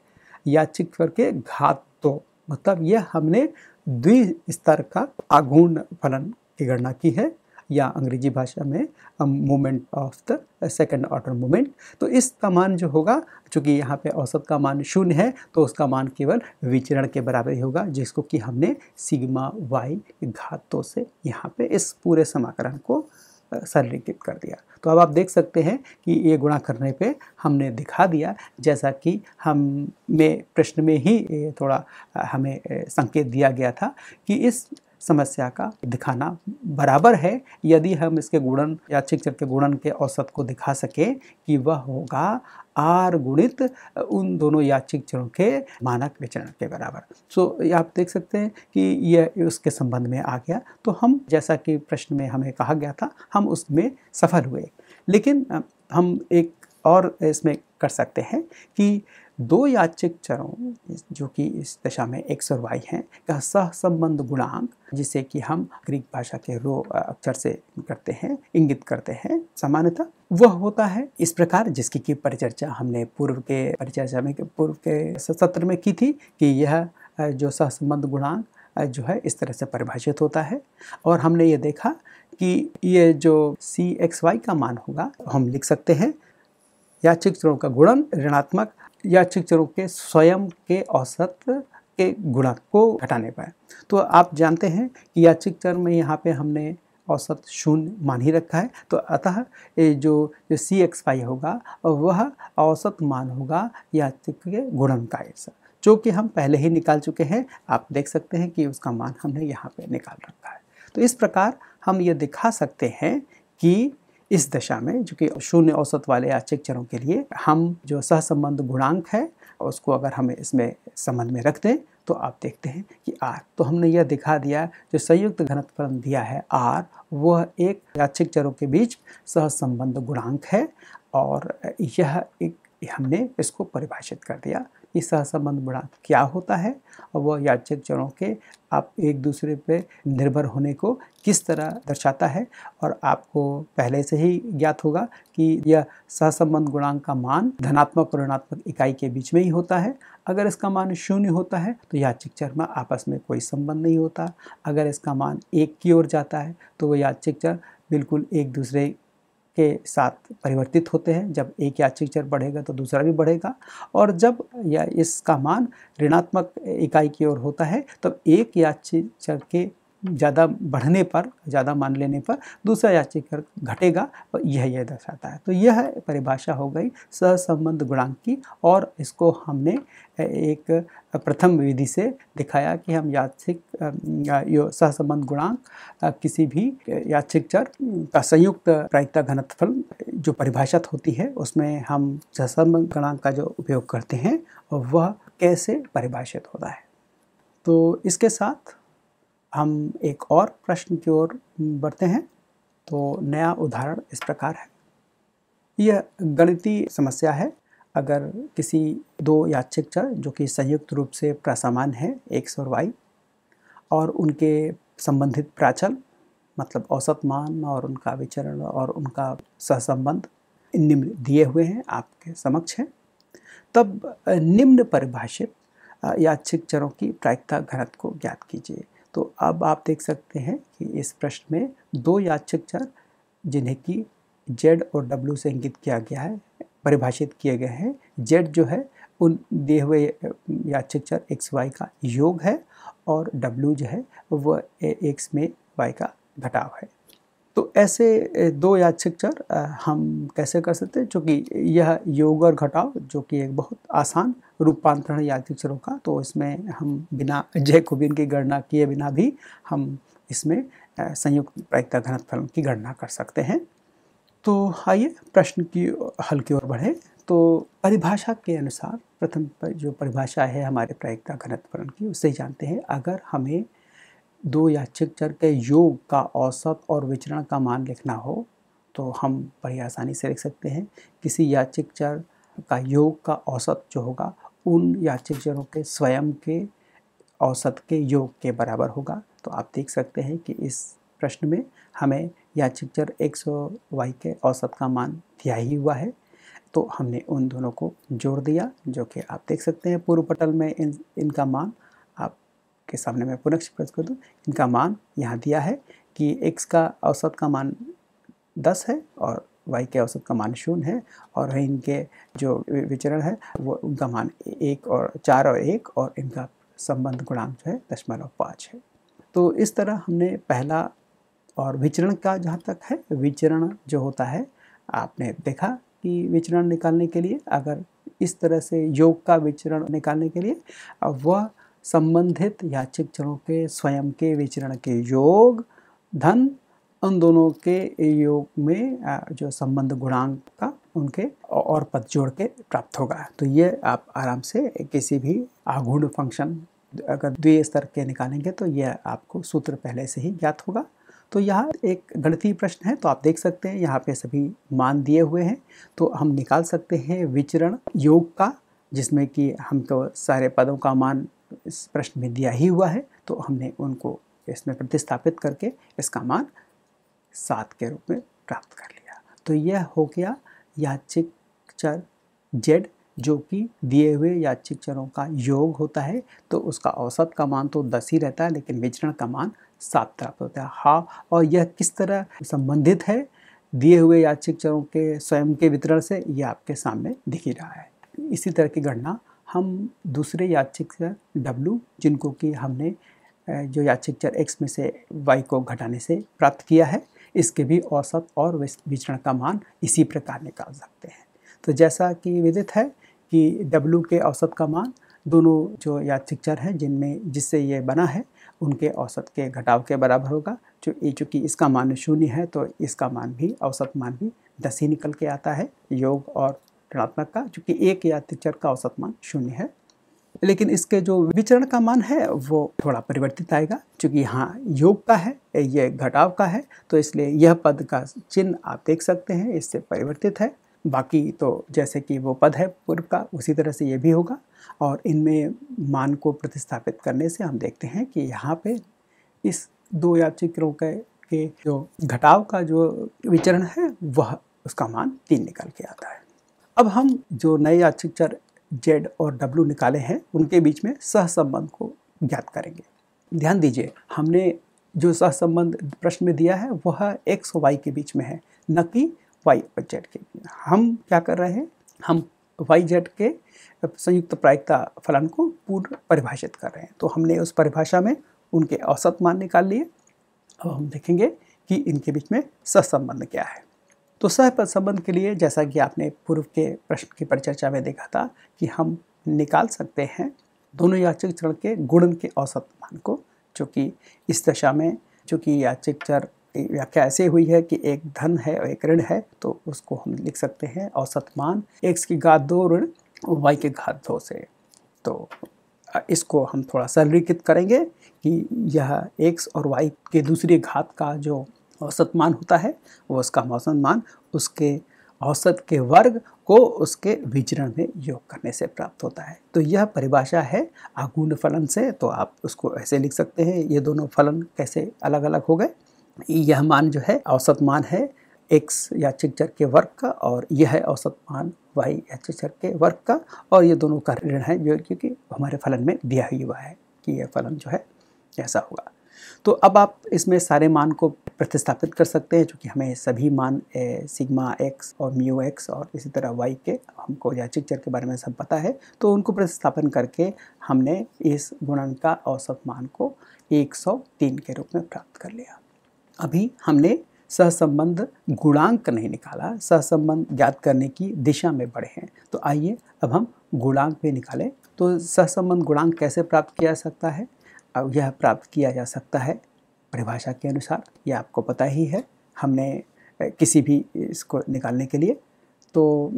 याचिक के घात तो मतलब यह हमने द्विस्तर का आगूर्ण फलन की गणना की है या अंग्रेजी भाषा में moment of the second order moment तो इसका मान जो होगा चूँकि यहाँ पे औसत का मान शून्य है तो उसका मान केवल विचरण के बराबर ही होगा जिसको कि हमने सिग्मा वाई घातों से यहाँ पे इस पूरे समाकरण को सरलीकृत कर दिया तो अब आप देख सकते हैं कि ये गुणा करने पे हमने दिखा दिया जैसा कि हम में प्रश्न में ही थोड़ा हमें संकेत दिया गया था कि इस समस्या का दिखाना बराबर है यदि हम इसके गुणन या चिक्षक के गुणन के औसत को दिखा सकें कि वह होगा आर गुणित उन दोनों याचिक चरणों के मानक विचरण के बराबर सो so, आप देख सकते हैं कि यह उसके संबंध में आ गया तो हम जैसा कि प्रश्न में हमें कहा गया था हम उसमें सफल हुए लेकिन हम एक और इसमें कर सकते हैं कि दो याचिक चरों जो कि इस दशा में एक वाई हैं का सह संबंध गुणांक जिसे कि हम ग्रीक भाषा के रो अक्षर से करते हैं इंगित करते हैं सामान्यतः वह होता है इस प्रकार जिसकी की परिचर्चा हमने पूर्व के परिचर्चा में पूर्व के सत्र में की थी कि यह जो सहसंबंध गुणांक जो है इस तरह से परिभाषित होता है और हमने ये देखा कि ये जो सी एक्स वाई का मान होगा हम लिख सकते हैं याचिक चरणों का गुणन ऋणात्मक यादृिक चरों के स्वयं के औसत के गुणक को घटाने पर तो आप जानते हैं कि याचिक चर में यहाँ पे हमने औसत शून्य मान ही रखा है तो अतः जो जो सी एक्स पाई होगा वह औसत मान होगा याचिक के गुणन का ऐसा जो कि हम पहले ही निकाल चुके हैं आप देख सकते हैं कि उसका मान हमने यहाँ पे निकाल रखा है तो इस प्रकार हम ये दिखा सकते हैं कि इस दशा में जो कि शून्य औसत वाले आचिक चरों के लिए हम जो सहसंबंध गुणांक है उसको अगर हम इसमें संबंध में रख दें तो आप देखते हैं कि आर तो हमने यह दिखा दिया जो संयुक्त घनत्वकरण दिया है आर वह एक याचिक चरों के बीच सहसंबंध गुणांक है और यह एक हमने इसको परिभाषित कर दिया ये सहसंबंध गुणांक क्या होता है और वह याचक जनों के आप एक दूसरे पर निर्भर होने को किस तरह दर्शाता है और आपको पहले से ही ज्ञात होगा कि यह सहसंबंध गुणांक का मान धनात्मक और ऋणात्मक इकाई के बीच में ही होता है अगर इसका मान शून्य होता है तो याचिक चर में आपस में कोई संबंध नहीं होता अगर इसका मान एक की ओर जाता है तो वह याचिक चर बिल्कुल एक दूसरे के साथ परिवर्तित होते हैं जब एक याची चर बढ़ेगा तो दूसरा भी बढ़ेगा और जब या इसका मान ऋणात्मक इकाई की ओर होता है तब तो एक याची चर के ज़्यादा बढ़ने पर ज़्यादा मान लेने पर दूसरा याचिक घटेगा यह यह दर्शाता है तो यह परिभाषा हो गई सहसंबंध गुणांक की और इसको हमने एक प्रथम विधि से दिखाया कि हम याचिक सहसंबंध गुणांक किसी भी याचिक चर का संयुक्त प्रायिकता घनत्वफल जो परिभाषित होती है उसमें हम सहसंबंध गुणांक का जो उपयोग करते हैं वह कैसे परिभाषित होता है तो इसके साथ हम एक और प्रश्न की ओर बढ़ते हैं तो नया उदाहरण इस प्रकार है यह गणितीय समस्या है अगर किसी दो यादृच्छिक चर जो कि संयुक्त रूप से प्रसामान है एक और वाई और उनके संबंधित प्राचल मतलब औसत मान और उनका विचरण और उनका सहसंबंध निम्न दिए हुए हैं आपके समक्ष हैं तब निम्न परिभाषित यादचिक चरों की प्रायिकता घनत्व को ज्ञात कीजिए तो अब आप देख सकते हैं कि इस प्रश्न में दो याचक चर जिन्हें कि जेड और डब्ल्यू से इंगित किया गया है परिभाषित किए गए हैं जेड जो है उन दिए हुए याचक चर एक्स वाई का योग है और डब्ल्यू जो है वह एक्स में वाई का घटाव है तो ऐसे दो याचक चर हम कैसे कर सकते हैं क्योंकि यह योग और घटाव जो कि एक बहुत आसान रूपांतरण यादृक चरों का तो इसमें हम बिना जैकोबियन की गणना किए बिना भी हम इसमें संयुक्त प्रायिकता फलन की गणना कर सकते हैं तो आइए प्रश्न की हल की ओर बढ़े तो परिभाषा के अनुसार प्रथम पर जो परिभाषा है हमारे प्रायिकता घनत्फलन की उसे जानते हैं अगर हमें दो याचिक चर के योग का औसत और विचरण का मान लिखना हो तो हम बड़ी आसानी से लिख सकते हैं किसी याचिक चर का योग का औसत जो होगा उन याचक जनों के स्वयं के औसत के योग के बराबर होगा तो आप देख सकते हैं कि इस प्रश्न में हमें याचक जर एक सौ वाई के औसत का मान दिया ही हुआ है तो हमने उन दोनों को जोड़ दिया जो कि आप देख सकते हैं पूर्व पटल में इन इनका मान आपके सामने मैं पुनः प्रस्तुत कर दूँ इनका मान यहाँ दिया है कि एक्स का औसत का मान दस है और वाई के औसत का मान शून्य है और इनके जो विचरण है वो उनका मान एक और चार और एक और इनका संबंध गुणांक जो है दशमलव पाँच है तो इस तरह हमने पहला और विचरण का जहाँ तक है विचरण जो होता है आपने देखा कि विचरण निकालने के लिए अगर इस तरह से योग का विचरण निकालने के लिए वह संबंधित याचिक चरणों के स्वयं के विचरण के योग धन उन दोनों के योग में जो संबंध गुणांक का उनके और पद जोड़ के प्राप्त होगा तो ये आप आराम से किसी भी आगुण फंक्शन अगर द्वि स्तर के निकालेंगे तो यह आपको सूत्र पहले से ही ज्ञात होगा तो यह एक गणितीय प्रश्न है तो आप देख सकते हैं यहाँ पे सभी मान दिए हुए हैं तो हम निकाल सकते हैं विचरण योग का जिसमें कि हम तो सारे पदों का मान इस प्रश्न में दिया ही हुआ है तो हमने उनको इसमें प्रतिस्थापित करके इसका मान सात के रूप में प्राप्त कर लिया तो यह हो गया याचिक चर जेड जो कि दिए हुए याचिक चरों का योग होता है तो उसका औसत का मान तो दस ही रहता है लेकिन विचरण का मान सात प्राप्त होता है हा और यह किस तरह संबंधित है दिए हुए याचिक चरों के स्वयं के वितरण से यह आपके सामने दिख ही रहा है इसी तरह की गणना हम दूसरे याचिक चर डब्लू जिनको कि हमने जो याचिक चर एक्स में से वाई को घटाने से प्राप्त किया है इसके भी औसत और विचरण का मान इसी प्रकार निकाल सकते हैं तो जैसा कि विदित है कि डब्लू के औसत का मान दोनों जो यादशिक्षर हैं जिनमें जिससे ये बना है उनके औसत के घटाव के बराबर होगा जो चूँकि इसका मान शून्य है तो इसका मान भी औसत मान भी दस ही निकल के आता है योग और ऋणात्मक का चूँकि एक यादशिक्षर का औसत मान शून्य है लेकिन इसके जो विचरण का मान है वो थोड़ा परिवर्तित आएगा क्योंकि यहाँ योग का है ये घटाव का है तो इसलिए यह पद का चिन्ह आप देख सकते हैं इससे परिवर्तित है बाकी तो जैसे कि वो पद है पूर्व का उसी तरह से ये भी होगा और इनमें मान को प्रतिस्थापित करने से हम देखते हैं कि यहाँ पे इस दो याचिकों के के जो घटाव का जो विचरण है वह उसका मान तीन निकल के आता है अब हम जो नए याचिकचर जेड और डब्ल्यू निकाले हैं उनके बीच में सहसंबंध को ज्ञात करेंगे ध्यान दीजिए हमने जो सहसंबंध प्रश्न में दिया है वह एक्स और वाई के बीच में है न कि वाई और जेड के बीच हम क्या कर रहे हैं हम वाई जेड के संयुक्त प्रायिकता फलन को पूर्ण परिभाषित कर रहे हैं तो हमने उस परिभाषा में उनके औसत मान निकाल लिए अब हम देखेंगे कि इनके बीच में सहसंबंध क्या है तो सह संबंध के लिए जैसा कि आपने पूर्व के प्रश्न की परिचर्चा में देखा था कि हम निकाल सकते हैं दोनों याचिक चरण के गुणन के औसत मान को चूँकि इस दशा में चूँकि याचिक चर व्याख्या ऐसे हुई है कि एक धन है और एक ऋण है तो उसको हम लिख सकते हैं औसत मान एक्स की घात दो ऋण वाई के घात दो से तो इसको हम थोड़ा सरलीकृत करेंगे कि यह एक्स और वाई के दूसरे घात का जो औसत मान होता है वो उसका औसत मान उसके औसत के वर्ग को उसके विचरण में योग करने से प्राप्त होता है तो यह परिभाषा है आगुण फलन से तो आप उसको ऐसे लिख सकते हैं ये दोनों फलन कैसे अलग अलग हो गए यह मान जो है औसत मान है एक्स याचिक चिक्चर के वर्ग का और यह है औसत मान वाई या चर के वर्ग का और ये दोनों का ऋण है जो क्योंकि हमारे फलन में दिया हुआ है कि यह फलन जो है ऐसा होगा तो अब आप इसमें सारे मान को प्रतिस्थापित कर सकते हैं क्योंकि हमें सभी मान ए, सिग्मा एक्स और म्यू एक्स और इसी तरह वाई के हमको याचिक चर के बारे में सब पता है तो उनको प्रतिस्थापन करके हमने इस गुणन का औसत मान को 103 के रूप में प्राप्त कर लिया अभी हमने सहसंबंध गुणांक नहीं निकाला सहसंबंध ज्ञात करने की दिशा में बढ़े हैं तो आइए अब हम गुणांक भी निकालें तो सहसंबंध गुणांक कैसे प्राप्त किया सकता है अब यह प्राप्त किया जा सकता है परिभाषा के अनुसार ये आपको पता ही है हमने किसी भी इसको निकालने के लिए तो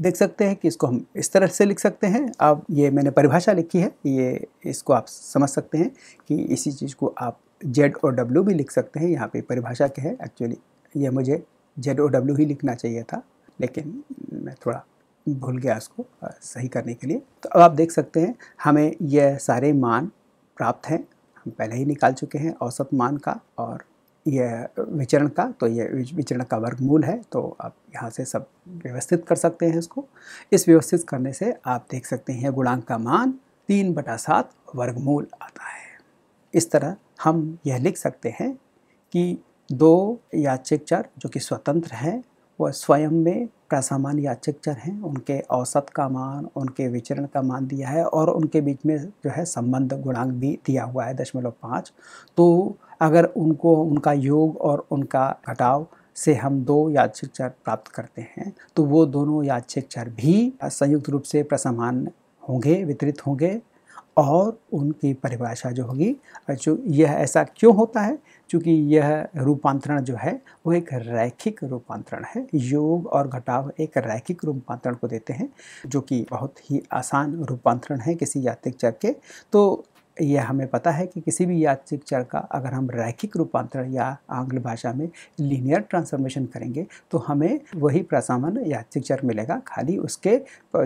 देख सकते हैं कि इसको हम इस तरह से लिख सकते हैं अब ये मैंने परिभाषा लिखी है ये इसको आप समझ सकते हैं कि इसी चीज़ को आप जेड और डब्ल्यू भी लिख सकते हैं यहाँ पे परिभाषा के है एक्चुअली ये मुझे जेड और डब्ल्यू ही लिखना चाहिए था लेकिन मैं थोड़ा भूल गया इसको सही करने के लिए तो अब आप देख सकते हैं हमें यह सारे मान प्राप्त हैं हम पहले ही निकाल चुके हैं औसत मान का और यह विचरण का तो ये विचरण का वर्गमूल है तो आप यहाँ से सब व्यवस्थित कर सकते हैं इसको इस व्यवस्थित करने से आप देख सकते हैं गुणांक का मान तीन बटा सात वर्गमूल आता है इस तरह हम यह लिख सकते हैं कि दो याचिक चिक्चर जो कि स्वतंत्र हैं वह स्वयं में प्रासामान या चिक्चर हैं उनके औसत का मान उनके विचरण का मान दिया है और उनके बीच में जो है संबंध गुणांक भी दिया हुआ है दशमलव पाँच तो अगर उनको उनका योग और उनका घटाव से हम दो याचिक चर प्राप्त करते हैं तो वो दोनों यादृच्छिक चर भी संयुक्त रूप से प्रसमान होंगे वितरित होंगे और उनकी परिभाषा जो होगी जो यह ऐसा क्यों होता है क्योंकि यह रूपांतरण जो है वो एक रैखिक रूपांतरण है योग और घटाव एक रैखिक रूपांतरण को देते हैं जो कि बहुत ही आसान रूपांतरण है किसी यात्रिक चर के तो यह हमें पता है कि किसी भी यादृिक चर का अगर हम रैखिक रूपांतरण या आंग्ल भाषा में लीनियर ट्रांसफॉर्मेशन करेंगे तो हमें वही प्रसामन यादृिक चर मिलेगा खाली उसके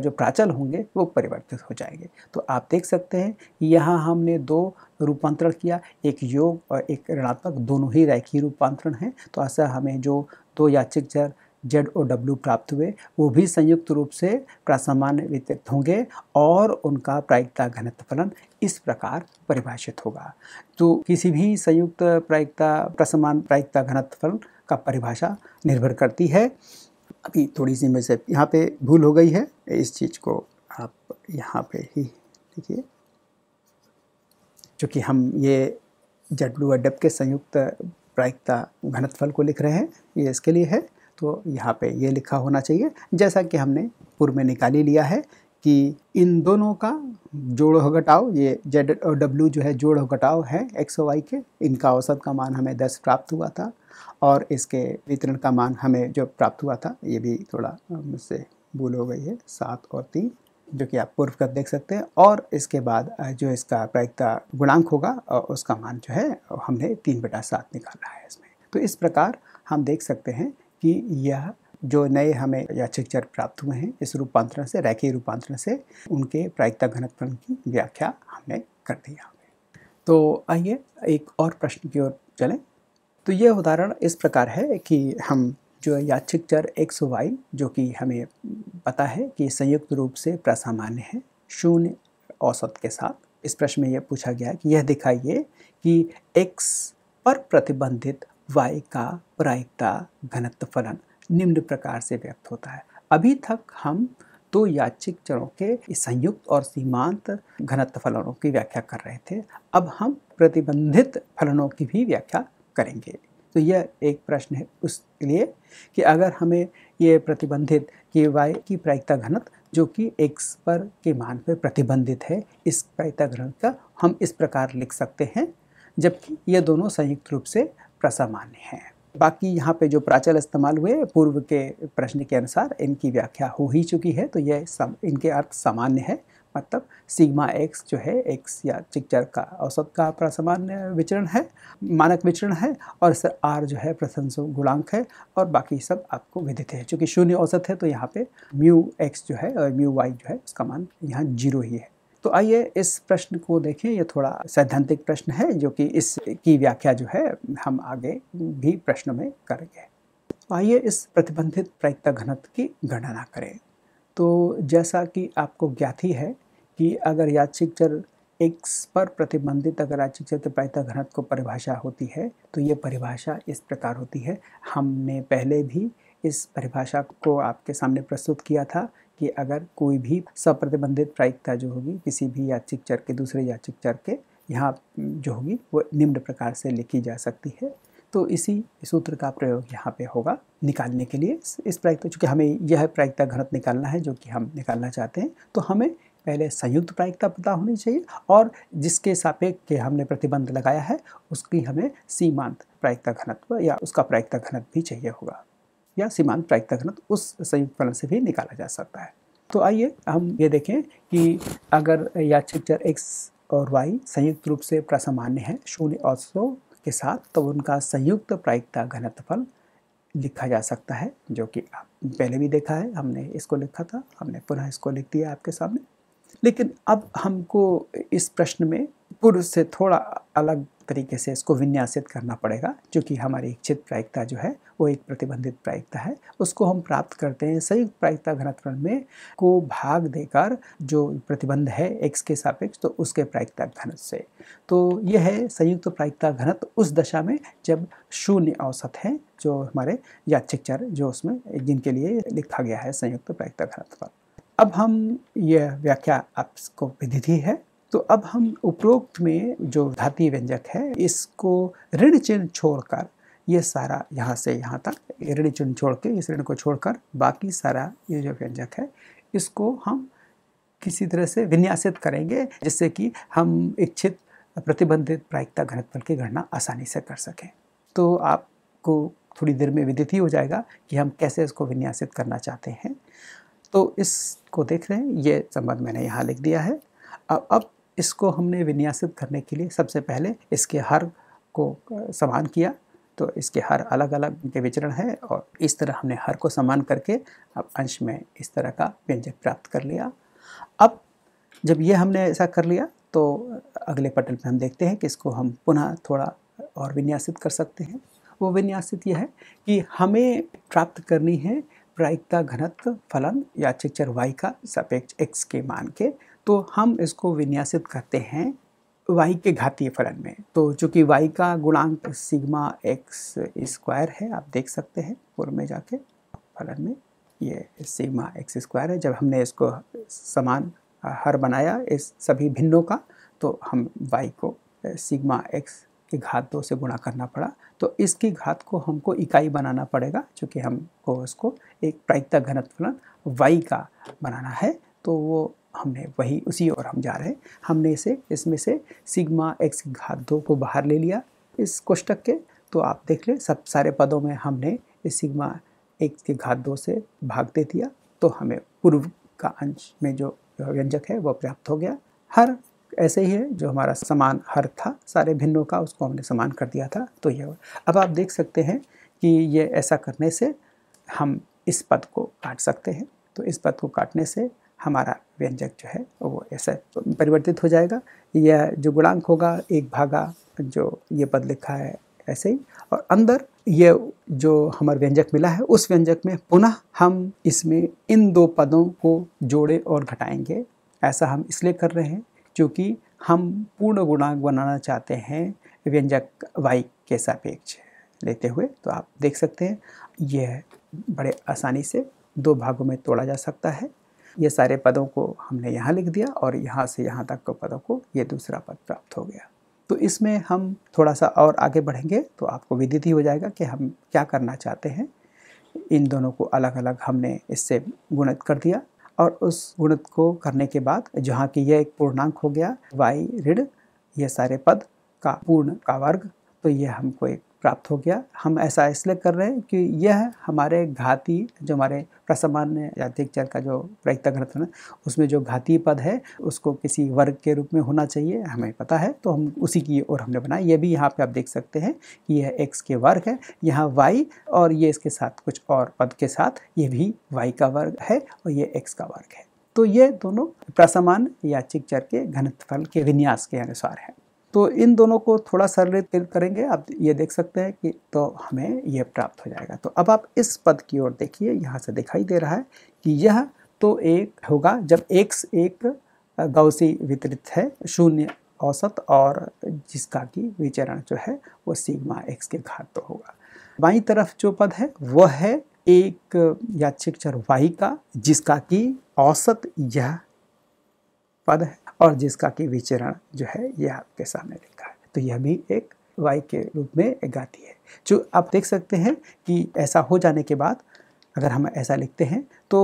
जो प्राचल होंगे वो परिवर्तित हो जाएंगे तो आप देख सकते हैं कि यहाँ हमने दो रूपांतरण किया एक योग और एक ऋणात्मक दोनों ही रैखिक रूपांतरण हैं तो ऐसा हमें जो दो याचिक चर जेड ओ डब्ल्यू प्राप्त हुए वो भी संयुक्त रूप से प्रसामान्य वितरित होंगे और उनका प्रायिकता घनत्व फलन इस प्रकार परिभाषित होगा तो किसी भी संयुक्त प्रायिकता प्रसमान प्रायिकता घनत्व फलन का परिभाषा निर्भर करती है अभी थोड़ी सी में से यहाँ पे भूल हो गई है इस चीज़ को आप यहाँ पे ही देखिए चूँकि हम ये जडलू अडब के संयुक्त प्रायिकता घनत्फल को लिख रहे हैं ये इसके लिए है तो यहाँ पे ये लिखा होना चाहिए जैसा कि हमने पूर्व में निकाली लिया है कि इन दोनों का जोड़ हो घटाव ये जेड और डब्ल्यू जो है जोड़ हो घटाव है एक्स और वाई के इनका औसत का मान हमें दस प्राप्त हुआ था और इसके वितरण का मान हमें जो प्राप्त हुआ था ये भी थोड़ा मुझसे भूल हो गई है सात और तीन जो कि आप पूर्व का देख सकते हैं और इसके बाद जो इसका प्रायिकता गुणांक होगा उसका मान जो है हमने तीन बटा सात निकाला है इसमें तो इस प्रकार हम देख सकते हैं कि यह जो नए हमें याचिकचर प्राप्त हुए हैं इस रूपांतरण से रैखिक रूपांतरण से उनके प्रायिकता घनत्वन की व्याख्या हमने कर दिया तो आइए एक और प्रश्न की ओर चलें तो यह उदाहरण इस प्रकार है कि हम जो याचिक चर एक्स वाई जो कि हमें पता है कि संयुक्त रूप से प्रसामान्य है शून्य औसत के साथ इस प्रश्न में यह पूछा गया है कि यह दिखाइए कि एक्स पर प्रतिबंधित y का प्रायिकता घनत्व फलन निम्न प्रकार से व्यक्त होता है अभी तक हम दो तो याचिक चरों के संयुक्त और सीमांत घनत्व फलनों की व्याख्या कर रहे थे अब हम प्रतिबंधित फलनों की भी व्याख्या करेंगे तो यह एक प्रश्न है उसके लिए कि अगर हमें ये प्रतिबंधित कि y की प्रायिकता घनत्व जो कि x पर के मान पर प्रतिबंधित है इस प्रायिकता घनत्व का हम इस प्रकार लिख सकते हैं जबकि ये दोनों संयुक्त रूप से प्रसामान्य है बाकी यहाँ पे जो प्राचल इस्तेमाल हुए पूर्व के प्रश्न के अनुसार इनकी व्याख्या हो ही चुकी है तो यह सम, इनके अर्थ सामान्य है मतलब सिग्मा एक्स जो है एक्स या चिक्चर का औसत का प्रसामान्य विचरण है मानक विचरण है और सर आर जो है प्रसन्न गुणांक है और बाकी सब आपको विदित है चूँकि शून्य औसत है तो यहाँ पे म्यू एक्स जो है और म्यू वाई जो है उसका मान यहाँ जीरो ही है तो आइए इस प्रश्न को देखें ये थोड़ा सैद्धांतिक प्रश्न है जो कि इस की व्याख्या जो है हम आगे भी प्रश्न में करेंगे आइए इस प्रतिबंधित प्रायिकता घनत्व की गणना करें तो जैसा कि आपको ज्ञात ही है कि अगर याचिक चर एक्स पर प्रतिबंधित अगर याचिक चर प्रायिकता घनत्व को परिभाषा होती है तो ये परिभाषा इस प्रकार होती है हमने पहले भी इस परिभाषा को आपके सामने प्रस्तुत किया था कि अगर कोई भी सप्रतिबंधित प्रायिकता जो होगी किसी भी याचिक चर के दूसरे याचिक चर के यहाँ जो होगी वो निम्न प्रकार से लिखी जा सकती है तो इसी सूत्र का प्रयोग यहाँ पे होगा निकालने के लिए इस प्रायिकता चूँकि हमें यह प्रायिकता घनत्व निकालना है जो कि हम निकालना चाहते हैं तो हमें पहले संयुक्त प्रायिकता पता होनी चाहिए और जिसके सापेक्ष के हमने प्रतिबंध लगाया है उसकी हमें सीमांत प्रायिकता घनत्व या उसका प्रायिकता घनत्व भी चाहिए होगा या सीमांत प्रायिकता घनत्व उस संयुक्त फलन से भी निकाला जा सकता है तो आइए हम ये देखें कि अगर याचिक चर एक्स और वाई संयुक्त रूप से प्रसामान्य है शून्य और सौ के साथ तो उनका संयुक्त प्रायिकता घनत्वफल लिखा जा सकता है जो कि आप पहले भी देखा है हमने इसको लिखा था हमने पुनः इसको लिख दिया आपके सामने लेकिन अब हमको इस प्रश्न में पुरुष से थोड़ा अलग तरीके से इसको विन्यासित करना पड़ेगा क्योंकि हमारी इच्छित प्रायिकता जो है वो एक प्रतिबंधित प्रायिकता है उसको हम प्राप्त करते हैं संयुक्त प्रायिकता घनत्वरण में को भाग देकर जो प्रतिबंध है एक्स के सापेक्ष तो उसके प्रायिकता घनत्व से तो यह है संयुक्त प्रायिकता घनत्व उस दशा में जब शून्य औसत है जो हमारे याचिक चर जो उसमें जिनके लिए लिखा गया है संयुक्त प्रायिकता घनत्व अब हम यह व्याख्या आपको विधि है तो अब हम उपरोक्त में जो धाती व्यंजक है इसको ऋण चिन्ह छोड़कर ये सारा यहाँ से यहाँ तक ऋण चिन्ह छोड़ के इस ऋण को छोड़कर बाकी सारा ये जो व्यंजक है इसको हम किसी तरह से विन्यासित करेंगे जिससे कि हम इच्छित प्रतिबंधित प्रायिकता घनत्व की गणना आसानी से कर सकें तो आपको थोड़ी देर में विदित ही हो जाएगा कि हम कैसे इसको विन्यासित करना चाहते हैं तो इसको देख रहे हैं ये संबंध मैंने यहाँ लिख दिया है अब अब इसको हमने विन्यासित करने के लिए सबसे पहले इसके हर को समान किया तो इसके हर अलग अलग के विचरण है और इस तरह हमने हर को समान करके अब अंश में इस तरह का व्यंजक प्राप्त कर लिया अब जब ये हमने ऐसा कर लिया तो अगले पटल पे हम देखते हैं कि इसको हम पुनः थोड़ा और विन्यासित कर सकते हैं वो विन्यासित यह है कि हमें प्राप्त करनी है प्रायिकता घनत्व फलन या चिक्चर वाई का सापेक्ष एक्स के मान के तो हम इसको विन्यासित करते हैं वाई के घातीय फलन में तो चूँकि वाई का गुणांक सिग्मा एक्स स्क्वायर है आप देख सकते हैं पूर्व में जाके फलन में ये सिग्मा एक्स स्क्वायर है जब हमने इसको समान हर बनाया इस सभी भिन्नों का तो हम वाई को सिग्मा एक्स की घात दो से गुणा करना पड़ा तो इसकी घात को हमको इकाई बनाना पड़ेगा चूँकि हमको इसको एक प्रायिकता घनत्व फलन वाई का बनाना है तो वो हमने वही उसी और हम जा रहे हैं हमने इसे इसमें से सिग्मा एक्स घात दो को बाहर ले लिया इस कोष्टक के तो आप देख ले सब सारे पदों में हमने इस सिग्मा एक के घात दो से भाग दे दिया तो हमें पूर्व का अंश में जो व्यंजक है वह प्राप्त हो गया हर ऐसे ही है जो हमारा समान हर था सारे भिन्नों का उसको हमने समान कर दिया था तो यह अब आप देख सकते हैं कि ये ऐसा करने से हम इस पद को काट सकते हैं तो इस पद को काटने से हमारा व्यंजक जो है वो ऐसा परिवर्तित हो जाएगा यह जो गुणांक होगा एक भागा जो ये पद लिखा है ऐसे ही और अंदर ये जो हमारा व्यंजक मिला है उस व्यंजक में पुनः हम इसमें इन दो पदों को जोड़े और घटाएंगे ऐसा हम इसलिए कर रहे हैं क्योंकि हम पूर्ण गुणांक बनाना चाहते हैं व्यंजक वाई के सापेक्ष लेते हुए तो आप देख सकते हैं यह बड़े आसानी से दो भागों में तोड़ा जा सकता है ये सारे पदों को हमने यहाँ लिख दिया और यहाँ से यहाँ तक के पदों को ये दूसरा पद प्राप्त हो गया तो इसमें हम थोड़ा सा और आगे बढ़ेंगे तो आपको विदित ही हो जाएगा कि हम क्या करना चाहते हैं इन दोनों को अलग अलग हमने इससे गुणित कर दिया और उस गुणित को करने के बाद जहाँ की यह एक पूर्णांक हो गया वाई ऋण ये सारे पद का पूर्ण का वर्ग तो ये हमको एक प्राप्त हो गया हम ऐसा इसलिए कर रहे हैं कि यह हमारे घाती जो हमारे प्रसामान्य जातिक चर का जो प्रयुक्ता घनत्व है उसमें जो घाती पद है उसको किसी वर्ग के रूप में होना चाहिए हमें पता है तो हम उसी की ओर हमने बनाया ये भी यहाँ पे आप देख सकते हैं कि यह एक्स के वर्ग है यहाँ वाई और ये इसके साथ कुछ और पद के साथ ये भी वाई का वर्ग है और ये एक्स का वर्ग है तो ये दोनों प्रसामान याचिक चर के घनत्वफल के विन्यास के अनुसार है तो इन दोनों को थोड़ा सरलित करेंगे आप ये देख सकते हैं कि तो हमें यह प्राप्त हो जाएगा तो अब आप इस पद की ओर देखिए यहाँ से दिखाई दे रहा है कि यह तो एक होगा जब एक्स एक गौसी वितरित है शून्य औसत और जिसका कि विचरण जो है वो सिग्मा एक्स के घात तो होगा बाई तरफ जो पद है वह है एक याचिक चर वाई का जिसका कि औसत यह पद है और जिसका कि विचरण जो है यह आपके सामने लिखा है तो यह भी एक वाई के रूप में एक गाती है जो आप देख सकते हैं कि ऐसा हो जाने के बाद अगर हम ऐसा लिखते हैं तो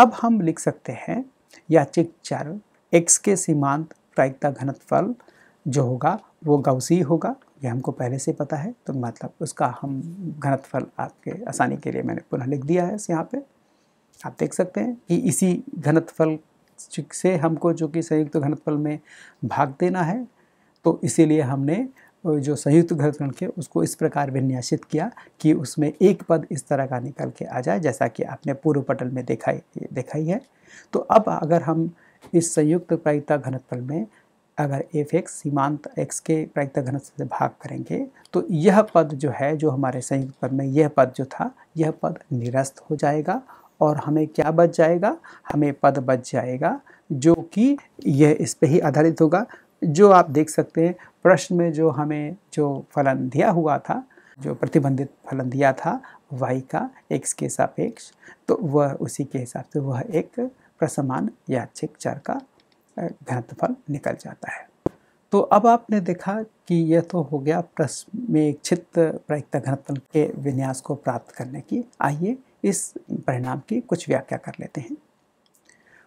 अब हम लिख सकते हैं याचिक चर एक्स के सीमांत प्रायिकता घनत्वल जो होगा वो गौसी होगा ये हमको पहले से पता है तो मतलब उसका हम घनत्वल आपके आसानी के लिए मैंने पुनः लिख दिया है यहाँ पे आप देख सकते हैं कि इसी घनत्वल से हमको जो कि संयुक्त घनत्वफल में भाग देना है तो इसीलिए हमने जो संयुक्त घनत्वफल के उसको इस प्रकार विन्यासित किया कि उसमें एक पद इस तरह का निकल के आ जाए जैसा कि आपने पूर्व पटल में देखाई दिखाई है तो अब अगर हम इस संयुक्त प्रायिकता घनत्वफल में अगर एफ एक्स सीमांत एक्स के प्रायिकता घनत्व से भाग करेंगे तो यह पद जो है जो हमारे संयुक्त पद में यह पद जो था यह पद निरस्त हो जाएगा और हमें क्या बच जाएगा हमें पद बच जाएगा जो कि यह इस पर ही आधारित होगा जो आप देख सकते हैं प्रश्न में जो हमें जो फलन दिया हुआ था जो प्रतिबंधित फलन दिया था वाई का एक्स के सापेक्ष तो वह उसी के हिसाब से वह एक प्रसमान याचिक चर का घनत्वफल निकल जाता है तो अब आपने देखा कि यह तो हो गया प्रश्न में छित प्रयुक्त घनत्व के विन्यास को प्राप्त करने की आइए इस परिणाम की कुछ व्याख्या कर लेते हैं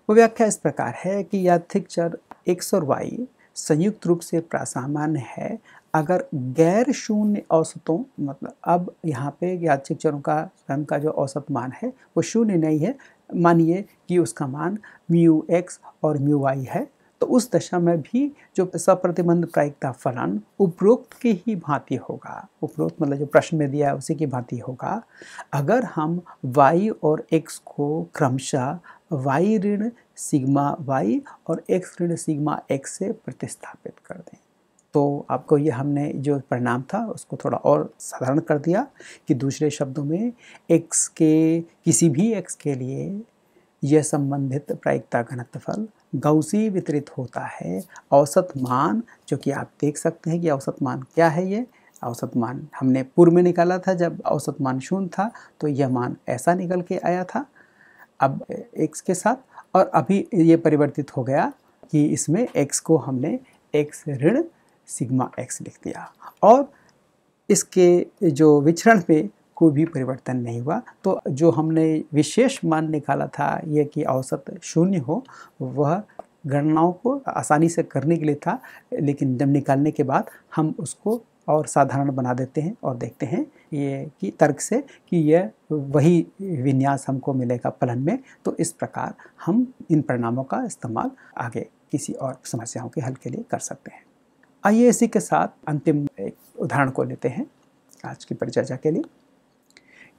वो व्याख्या इस प्रकार है कि यात्रिक चर एक्स और वाई संयुक्त रूप से प्रासामान्य है अगर गैर शून्य औसतों मतलब अब यहाँ पे यात्रिक चरों का स्वयं का जो औसत मान है वो शून्य नहीं है मानिए कि उसका मान म्यू एक्स और म्यू वाई है तो उस दशा में भी जो सप्रतिबंध प्रायिकता फलन उपरोक्त की ही भांति होगा उपरोक्त मतलब जो प्रश्न में दिया है उसी की भांति होगा अगर हम वाई और एक्स को क्रमशः वाई ऋण सिग्मा वाई और एक्स ऋण सिग्मा एक्स से प्रतिस्थापित कर दें तो आपको ये हमने जो परिणाम था उसको थोड़ा और साधारण कर दिया कि दूसरे शब्दों में एक्स के किसी भी एक्स के लिए यह संबंधित प्रायिकता घनत्वफल गौसी वितरित होता है औसत मान जो कि आप देख सकते हैं कि औसत मान क्या है ये औसत मान हमने पूर्व में निकाला था जब औसत मान शून्य था तो यह मान ऐसा निकल के आया था अब एक्स के साथ और अभी ये परिवर्तित हो गया कि इसमें एक्स को हमने एक्स ऋण सिग्मा एक्स लिख दिया और इसके जो विचरण पे कोई भी परिवर्तन नहीं हुआ तो जो हमने विशेष मान निकाला था यह कि औसत शून्य हो वह गणनाओं को आसानी से करने के लिए था लेकिन जब निकालने के बाद हम उसको और साधारण बना देते हैं और देखते हैं ये कि तर्क से कि यह वही विन्यास हमको मिलेगा फलन में तो इस प्रकार हम इन परिणामों का इस्तेमाल आगे किसी और समस्याओं के हल के लिए कर सकते हैं आइए इसी के साथ अंतिम एक उदाहरण को लेते हैं आज की परिचर्चा के लिए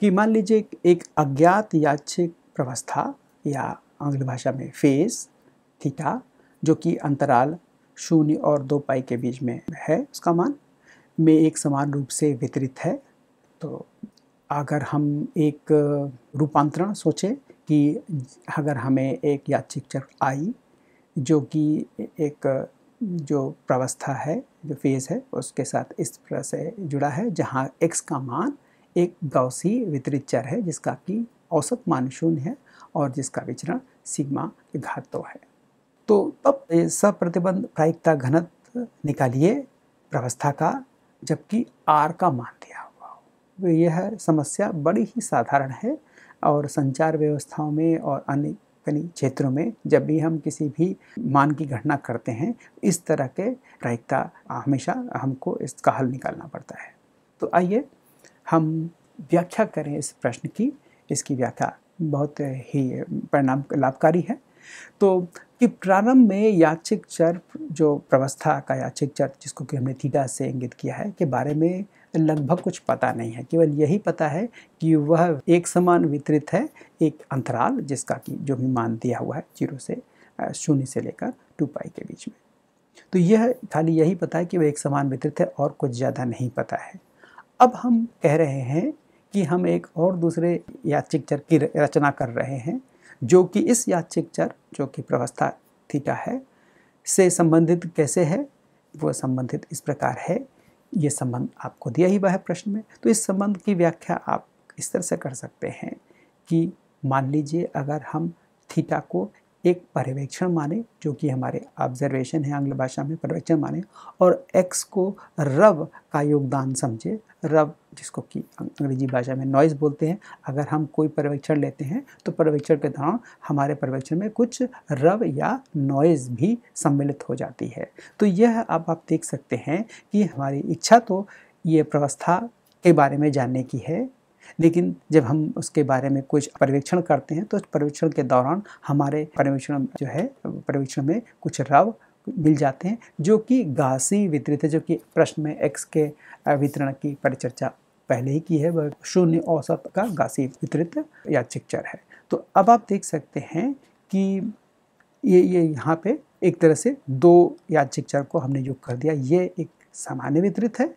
कि मान लीजिए एक अज्ञात याचिक प्रवस्था या आंग्ल भाषा में फेस थीटा जो कि अंतराल शून्य और दो पाई के बीच में है उसका मान में एक समान रूप से वितरित है तो अगर हम एक रूपांतरण सोचें कि अगर हमें एक याचिक चक्र आई जो कि एक जो प्रवस्था है जो फेज़ है उसके साथ इस तरह से जुड़ा है जहाँ एक्स का मान एक गौसी वितरित चर है जिसका कि औसत मान शून्य है और जिसका विचरण सिग्मा के घात दो है तो अब प्रतिबंध प्रायिकता घनत्व निकालिए प्रवस्था का जबकि आर का मान दिया हुआ हो तो यह समस्या बड़ी ही साधारण है और संचार व्यवस्थाओं में और अन्य कई क्षेत्रों में जब भी हम किसी भी मान की गणना करते हैं इस तरह के प्रायिकता हमेशा हमको इसका हल निकालना पड़ता है तो आइए हम व्याख्या करें इस प्रश्न की इसकी व्याख्या बहुत ही परिणाम लाभकारी है तो कि प्रारंभ में याचिक चर जो प्रवस्था का याचिक चर जिसको कि हमने थीटा से इंगित किया है के बारे में लगभग कुछ पता नहीं है केवल यही पता है कि वह एक समान वितरित है एक अंतराल जिसका कि जो भी मान दिया हुआ है जीरो से शून्य से लेकर टू पाई के बीच में तो यह खाली यही पता है कि वह एक समान वितरित है और कुछ ज़्यादा नहीं पता है अब हम कह रहे हैं कि हम एक और दूसरे याचिकचर की रचना कर रहे हैं जो कि इस याचिकचर जो कि प्रवस्था थीटा है से संबंधित कैसे है वो संबंधित इस प्रकार है ये संबंध आपको दिया ही हुआ है प्रश्न में तो इस संबंध की व्याख्या आप इस तरह से कर सकते हैं कि मान लीजिए अगर हम थीटा को एक पर्यवेक्षण माने जो कि हमारे ऑब्जर्वेशन है आंग्ल भाषा में पर्यवेक्षण माने और एक्स को रव का योगदान समझे रव जिसको कि अं-, अंग्रेजी भाषा में नॉइज़ बोलते हैं अगर हम कोई पर्यवेक्षण लेते हैं तो पर्यवेक्षण के दौरान हमारे पर्यवेक्षण में कुछ रव या नॉइज़ भी सम्मिलित हो जाती है तो यह अब आप देख सकते हैं कि हमारी इच्छा तो ये प्रवस्था के बारे में जानने की है लेकिन जब हम उसके बारे में कुछ पर्यवेक्षण करते हैं तो पर्यवेक्षण के दौरान हमारे पर्यवेक्षण जो है पर्यवेक्षण में कुछ रव मिल जाते हैं जो कि घासी वितरित है जो कि प्रश्न में एक्स के वितरण की परिचर्चा पहले ही की है वह शून्य औसत का घासी वितरित या चिक्चर है तो अब आप देख सकते हैं कि ये ये यहाँ पे एक तरह से दो याचिक चर को हमने योग कर दिया ये एक सामान्य वितरित है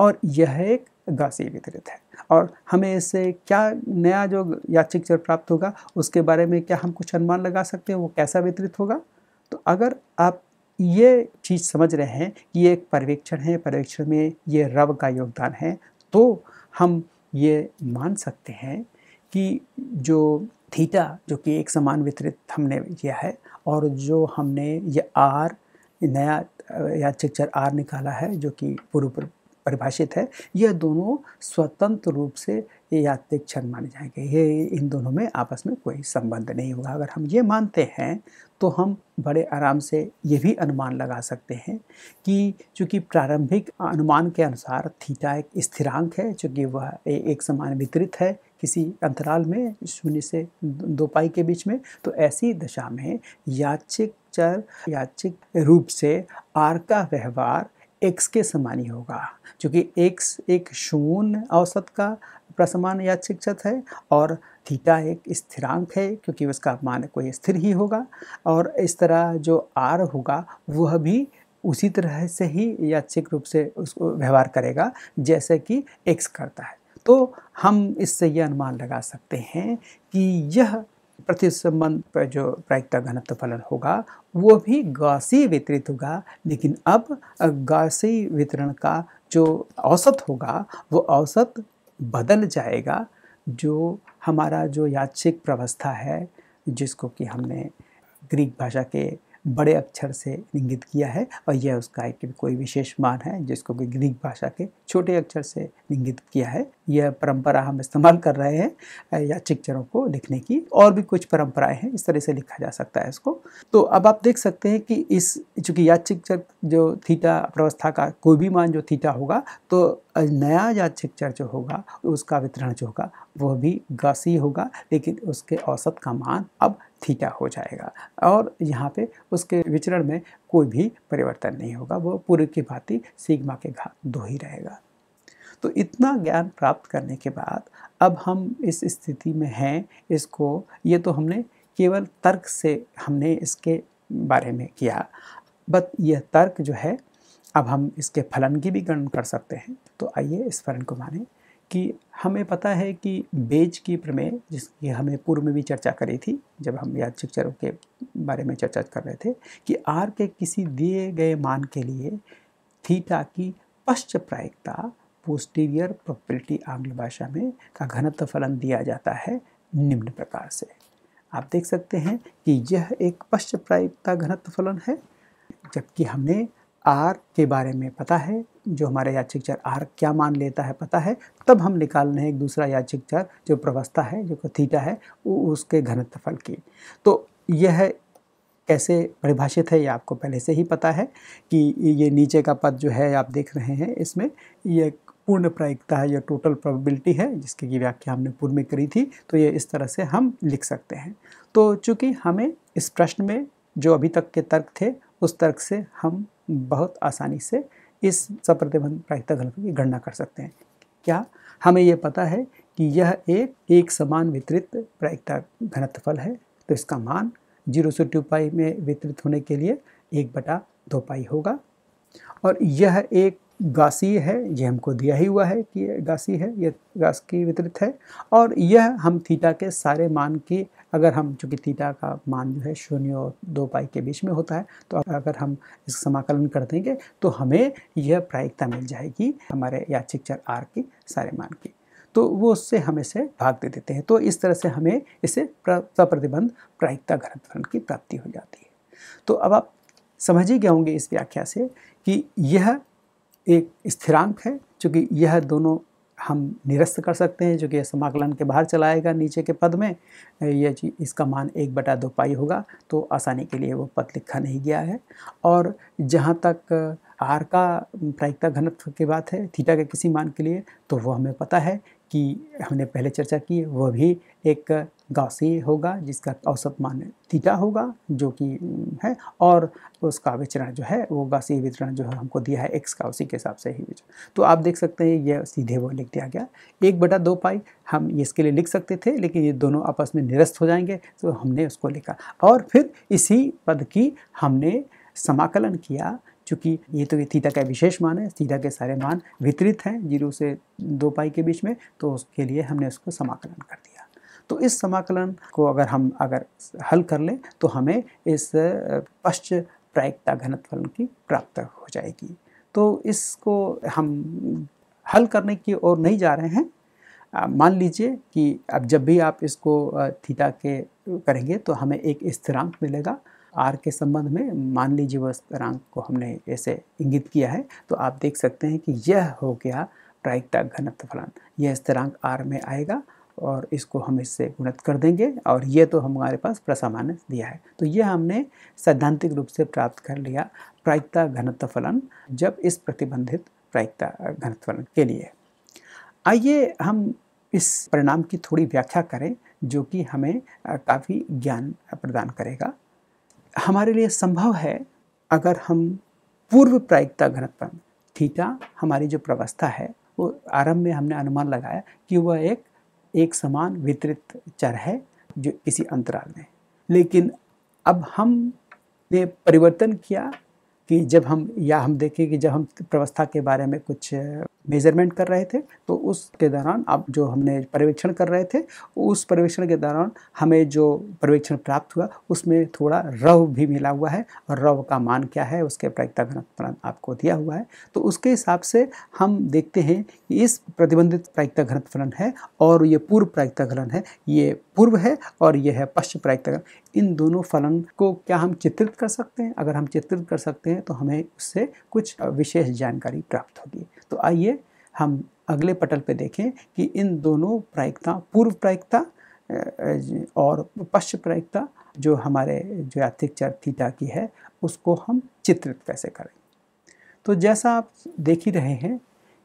और यह एक घासी वितरित है और हमें इससे क्या नया जो याचिक जल प्राप्त होगा उसके बारे में क्या हम कुछ अनुमान लगा सकते हैं वो कैसा वितरित होगा तो अगर आप ये चीज़ समझ रहे हैं कि ये एक पर्यवेक्षण है पर्यवेक्षण में ये रव का योगदान है तो हम ये मान सकते हैं कि जो थीटा जो कि एक समान वितरित हमने किया है और जो हमने ये आर नया याचिक चर आर निकाला है जो कि पूर्व परिभाषित है यह दोनों स्वतंत्र रूप से यात्रिक क्षण माने जाएंगे ये इन दोनों में आपस में कोई संबंध नहीं होगा अगर हम ये मानते हैं तो हम बड़े आराम से ये भी अनुमान लगा सकते हैं कि चूँकि प्रारंभिक अनुमान के अनुसार थीटा एक स्थिरांक है चूँकि वह एक समान वितरित है किसी अंतराल में शून्य से दो पाई के बीच में तो ऐसी दशा में याचिक चर याचिक रूप से आर का व्यवहार एक्स के समान ही होगा क्योंकि एक्स एक शून्य औसत का प्रसमान याचिक चत है और थीटा एक स्थिरांक है क्योंकि उसका मान कोई स्थिर ही होगा और इस तरह जो आर होगा वह भी उसी तरह से ही याचिक रूप से उसको व्यवहार करेगा जैसे कि एक्स करता है तो हम इससे यह अनुमान लगा सकते हैं कि यह प्रतिसंबंध पर जो प्रायिकता घनत्व फलन होगा वो भी गौसी वितरित होगा लेकिन अब गासी वितरण का जो औसत होगा वो औसत बदल जाएगा जो हमारा जो याचिक प्रवस्था है जिसको कि हमने ग्रीक भाषा के बड़े अक्षर से इंगित किया है और यह उसका एक कोई विशेष मान है जिसको कि ग्रीक भाषा के छोटे अक्षर से इंगित किया है यह परंपरा हम इस्तेमाल कर रहे हैं या चिक्चरों को लिखने की और भी कुछ परंपराएं हैं इस तरह से लिखा जा सकता है इसको तो अब आप देख सकते हैं कि इस चूँकि याचिक जो थीटा प्रवस्था का कोई भी मान जो थीटा होगा तो नया याचिक जो होगा उसका वितरण जो होगा वह भी गासी होगा लेकिन उसके औसत का मान अब थीटा हो जाएगा और यहाँ पे उसके विचरण में कोई भी परिवर्तन नहीं होगा वो पूर्व की भांति सिग्मा के घात दो ही रहेगा तो इतना ज्ञान प्राप्त करने के बाद अब हम इस स्थिति में हैं इसको ये तो हमने केवल तर्क से हमने इसके बारे में किया बट यह तर्क जो है अब हम इसके फलन की भी गणना कर सकते हैं तो आइए इस फलन को माने कि हमें पता है कि बेज की प्रमेय जिसकी हमें पूर्व में भी चर्चा करी थी जब हम याद चरों के बारे में चर्चा कर रहे थे कि आर के किसी दिए गए मान के लिए थीटा की पश्च प्रायिकता पोस्टीरियर प्रॉपर्टी आंग्ल भाषा में का घनत्व फलन दिया जाता है निम्न प्रकार से आप देख सकते हैं कि यह एक पश्च प्रायिकता घनत्व फलन है जबकि हमने आर के बारे में पता है जो हमारे याचिक चार आर क्या मान लेता है पता है तब हम निकाल रहे हैं एक दूसरा याचिक चार जो प्रवस्था है जो थीटा है वो उसके घनत्व फल की तो यह कैसे परिभाषित है ये आपको पहले से ही पता है कि ये नीचे का पद जो है आप देख रहे हैं इसमें यह पूर्ण प्रायिकता है या टोटल प्रोबेबिलिटी है जिसकी की व्याख्या हमने पूर्व में करी थी तो ये इस तरह से हम लिख सकते हैं तो चूँकि हमें इस प्रश्न में जो अभी तक के तर्क थे उस तर्क से हम बहुत आसानी से इस सप्रतिबंध प्रायिकता घनत्व की गणना कर सकते हैं क्या हमें यह पता है कि यह एक एक समान वितरित प्रायिकता घनत्वफल है तो इसका मान जीरो से टू पाई में वितरित होने के लिए एक बटा दो पाई होगा और यह एक गासी है ये हमको दिया ही हुआ है कि ये गासी है ये गास की वितरित है और यह हम थीटा के सारे मान की अगर हम चूँकि थीटा का मान जो है शून्य और दो पाई के बीच में होता है तो अगर हम इस समाकलन कर देंगे तो हमें यह प्रायिकता मिल जाएगी हमारे याचिक चर आर की सारे मान की तो वो उससे हम इसे भाग दे देते हैं तो इस तरह से हमें इसे प्रतिबंध प्रायिकता घनत्वरण की प्राप्ति हो जाती है तो अब आप समझ ही गए होंगे इस व्याख्या से कि यह एक स्थिरांक है चूँकि यह दोनों हम निरस्त कर सकते हैं जो कि समाकलन के बाहर चलाएगा नीचे के पद में यह इसका मान एक बटा दो पाई होगा तो आसानी के लिए वो पद लिखा नहीं गया है और जहाँ तक आर का प्रायिकता घनत्व की बात है थीटा के किसी मान के लिए तो वो हमें पता है कि हमने पहले चर्चा की वह भी एक गासे होगा जिसका औसत मान थीटा होगा जो कि है और उसका विचरण जो है वो गासी वितरण जो है हमको दिया है एक्स का उसी के हिसाब से ही विचरण तो आप देख सकते हैं यह सीधे वो लिख दिया गया एक बटा दो पाई हम इसके लिए लिख सकते थे लेकिन ये दोनों आपस में निरस्त हो जाएंगे तो हमने उसको लिखा और फिर इसी पद की हमने समाकलन किया चूँकि ये तो ये थीटा का विशेष मान है थीटा के सारे मान वितरित हैं जीरो से दो पाई के बीच में तो उसके लिए हमने उसको समाकलन कर दिया तो इस समाकलन को अगर हम अगर हल कर लें तो हमें इस पश्च प्रायिकता घनत्व फलन की प्राप्त हो जाएगी तो इसको हम हल करने की ओर नहीं जा रहे हैं मान लीजिए कि अब जब भी आप इसको थीटा के करेंगे तो हमें एक स्थिरांक मिलेगा आर के संबंध में मान लीजिए वह स्थिरांक को हमने ऐसे इंगित किया है तो आप देख सकते हैं कि यह हो गया प्रायिकता घनत्व फलन यह स्थिरांक आर में आएगा और इसको हम इससे गुणित कर देंगे और ये तो हमारे पास प्रसामान्य दिया है तो ये हमने सैद्धांतिक रूप से प्राप्त कर लिया प्रायिकता घनत्व फलन जब इस प्रतिबंधित प्रायिकता घनत्व फलन के लिए आइए हम इस परिणाम की थोड़ी व्याख्या करें जो कि हमें काफ़ी ज्ञान प्रदान करेगा हमारे लिए संभव है अगर हम पूर्व प्रायिकता घनत्व थीटा हमारी जो प्रवस्था है वो आरंभ में हमने अनुमान लगाया कि वह एक एक समान वितरित चर है जो किसी अंतराल में लेकिन अब हम ने परिवर्तन किया कि जब हम या हम देखें कि जब हम प्रवस्था के बारे में कुछ मेजरमेंट कर रहे थे तो उसके दौरान आप जो हमने पर्यवेक्षण कर रहे थे उस पर्यवेक्षण के दौरान हमें जो पर्यवेक्षण प्राप्त हुआ उसमें थोड़ा रव भी मिला हुआ है और रव का मान क्या है उसके प्रायिकता घनत्व आपको दिया हुआ है तो उसके हिसाब से हम देखते हैं कि इस प्रतिबंधित प्रायिकता घनत्व फलन है और ये पूर्व प्रायिकता घन है ये पूर्व है और यह है पश्चिम प्रायिकता इन दोनों फलन को क्या हम चित्रित कर सकते हैं अगर हम चित्रित कर सकते हैं तो हमें उससे कुछ विशेष जानकारी प्राप्त होगी तो आइए हम अगले पटल पर देखें कि इन दोनों प्रायिकता पूर्व प्रायिकता और पश्चिम प्रायिकता जो हमारे जो आर्थिक चर थीटा की है उसको हम चित्रित कैसे करें तो जैसा आप देख ही रहे हैं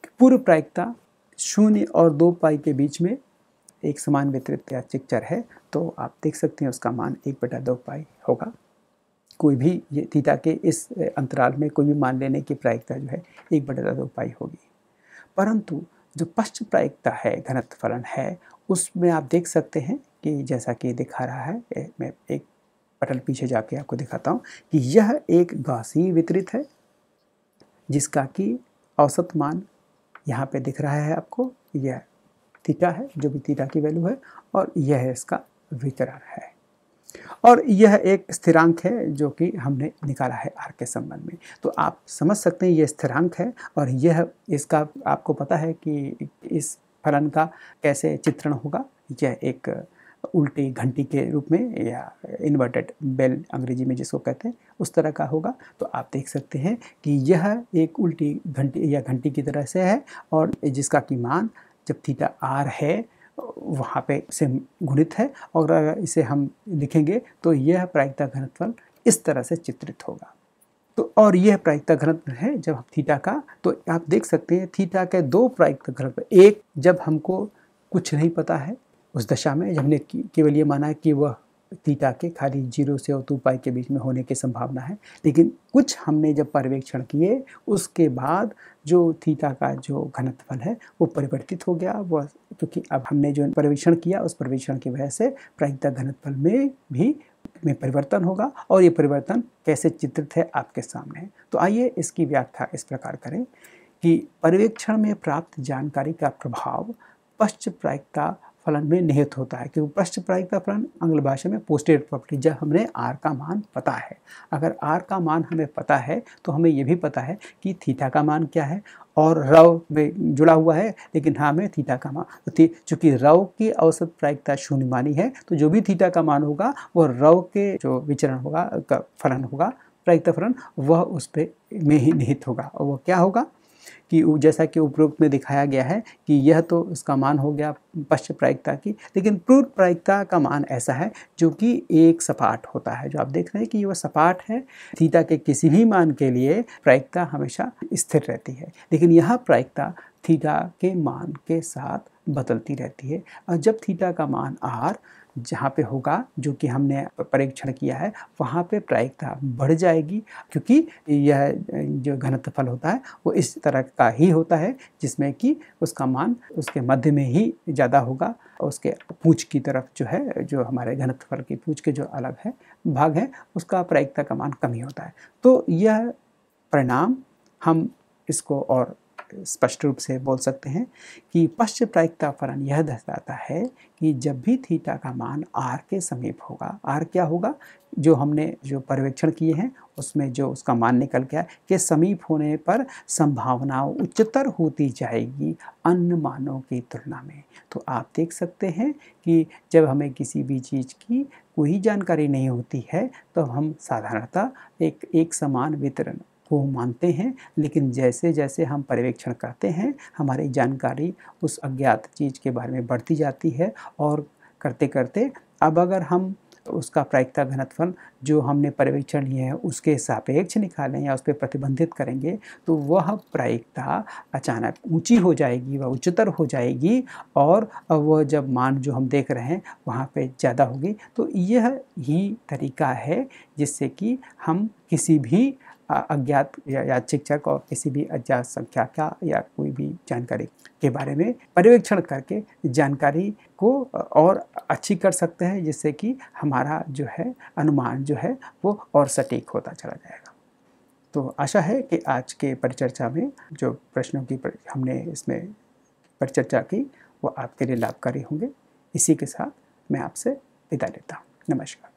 कि पूर्व प्रायिकता शून्य और दो पाई के बीच में एक समान वितरित या चर है तो आप देख सकते हैं उसका मान एक बटा दो पाई होगा कोई भी ये थीटा के इस अंतराल में कोई भी मान लेने की प्रायिकता जो है एक बड़े ज़्यादा उपाय होगी परंतु जो पश्च प्रायिकता है घनत्व फलन है उसमें आप देख सकते हैं कि जैसा कि दिखा रहा है मैं एक पटल पीछे जाके आपको दिखाता हूँ कि यह एक गासी वितरित है जिसका कि औसत मान यहाँ पे दिख रहा है आपको यह थीटा है जो भी थीटा की वैल्यू है और यह है इसका वितरण है और यह एक स्थिरांक है जो कि हमने निकाला है आर के संबंध में तो आप समझ सकते हैं ये स्थिरांक है और यह इसका आपको पता है कि इस फलन का कैसे चित्रण होगा यह एक उल्टी घंटी के रूप में या इन्वर्टेड बेल अंग्रेजी में जिसको कहते हैं उस तरह का होगा तो आप देख सकते हैं कि यह एक उल्टी घंटी या घंटी की तरह से है और जिसका कि मान जब थीटा आर है वहाँ पे से गुणित है और इसे हम लिखेंगे तो यह प्रायिकता घनत्वल इस तरह से चित्रित होगा तो और यह प्रायिकता घनत्व है जब हम थीटा का तो आप देख सकते हैं थीटा के दो प्रायिकता घनत्व एक जब हमको कुछ नहीं पता है उस दशा में हमने केवल ये माना कि वह थीटा के खाली जीरो से और टू पाई के बीच में होने की संभावना है लेकिन कुछ हमने जब पर्यवेक्षण किए उसके बाद जो थीटा का जो घनत्वफल है वो परिवर्तित हो गया वह क्योंकि तो अब हमने जो पर्यवेक्षण किया उस पर्यवेक्षण की वजह से प्रायिकता घनत्वफल में भी में परिवर्तन होगा और ये परिवर्तन कैसे चित्रित है आपके सामने तो आइए इसकी व्याख्या इस प्रकार करें कि पर्यवेक्षण में प्राप्त जानकारी का प्रभाव पश्च प्रायिकता फलन में निहित होता है क्योंकि पृष्ठप्रायिक का फलन आंग्ल भाषा में पोस्टेड प्रॉपर्टी जब हमने आर का मान पता है अगर आर का मान हमें पता है तो हमें यह भी पता है कि थीटा का मान क्या है और रव में जुड़ा हुआ है लेकिन हाँ में थीटा का मान तो चूँकि रव की औसत प्रायिकता शून्य मानी है तो जो भी थीटा का मान होगा वह रव के जो विचरण होगा फलन होगा प्रायिकता फलन वह उस पर में ही निहित होगा और वह क्या होगा कि जैसा कि उपरोक्त में दिखाया गया है कि यह तो इसका मान हो गया पश्च प्रायिकता की लेकिन पूर्व प्रायिकता का मान ऐसा है जो कि एक सपाट होता है जो आप देख रहे हैं कि वह सपाट है थीटा के किसी भी मान के लिए प्रायिकता हमेशा स्थिर रहती है लेकिन यह प्रायिकता थीटा के मान के साथ बदलती रहती है और जब थीटा का मान आर जहाँ पे होगा जो कि हमने परीक्षण किया है वहाँ पे प्रायिकता बढ़ जाएगी क्योंकि यह जो घनत्वफल होता है वो इस तरह का ही होता है जिसमें कि उसका मान उसके मध्य में ही ज़्यादा होगा उसके पूछ की तरफ जो है जो हमारे घनत्वफल की पूछ के जो अलग है भाग है उसका प्रायिकता का मान कम ही होता है तो यह परिणाम हम इसको और स्पष्ट रूप से बोल सकते हैं कि पश्च प्रायिकता फलन यह दर्शाता है कि जब भी थीटा का मान आर के समीप होगा आर क्या होगा जो हमने जो पर्यवेक्षण किए हैं उसमें जो उसका मान निकल गया के समीप होने पर संभावना उच्चतर होती जाएगी अन्य मानों की तुलना में तो आप देख सकते हैं कि जब हमें किसी भी चीज़ की कोई जानकारी नहीं होती है तो हम साधारणतः एक एक समान वितरण को मानते हैं लेकिन जैसे जैसे हम पर्यवेक्षण करते हैं हमारी जानकारी उस अज्ञात चीज़ के बारे में बढ़ती जाती है और करते करते अब अगर हम उसका प्रायिकता घनत्वन जो हमने पर्यवेक्षण लिए है उसके सापेक्ष निकालें या उस पर प्रतिबंधित करेंगे तो वह प्रायिकता अचानक ऊंची हो जाएगी वह उच्चतर हो जाएगी और वह जब मान जो हम देख रहे हैं वहाँ पे ज़्यादा होगी तो यह ही तरीका है जिससे कि हम किसी भी अज्ञात या शिक्षक और किसी भी अज्ञात संख्या का या कोई भी जानकारी के बारे में पर्यवेक्षण करके जानकारी को और अच्छी कर सकते हैं जिससे कि हमारा जो है अनुमान जो है वो और सटीक होता चला जाएगा तो आशा है कि आज के परिचर्चा में जो प्रश्नों की हमने इसमें परिचर्चा की वो आपके लिए लाभकारी होंगे इसी के साथ मैं आपसे विदा लेता हूँ नमस्कार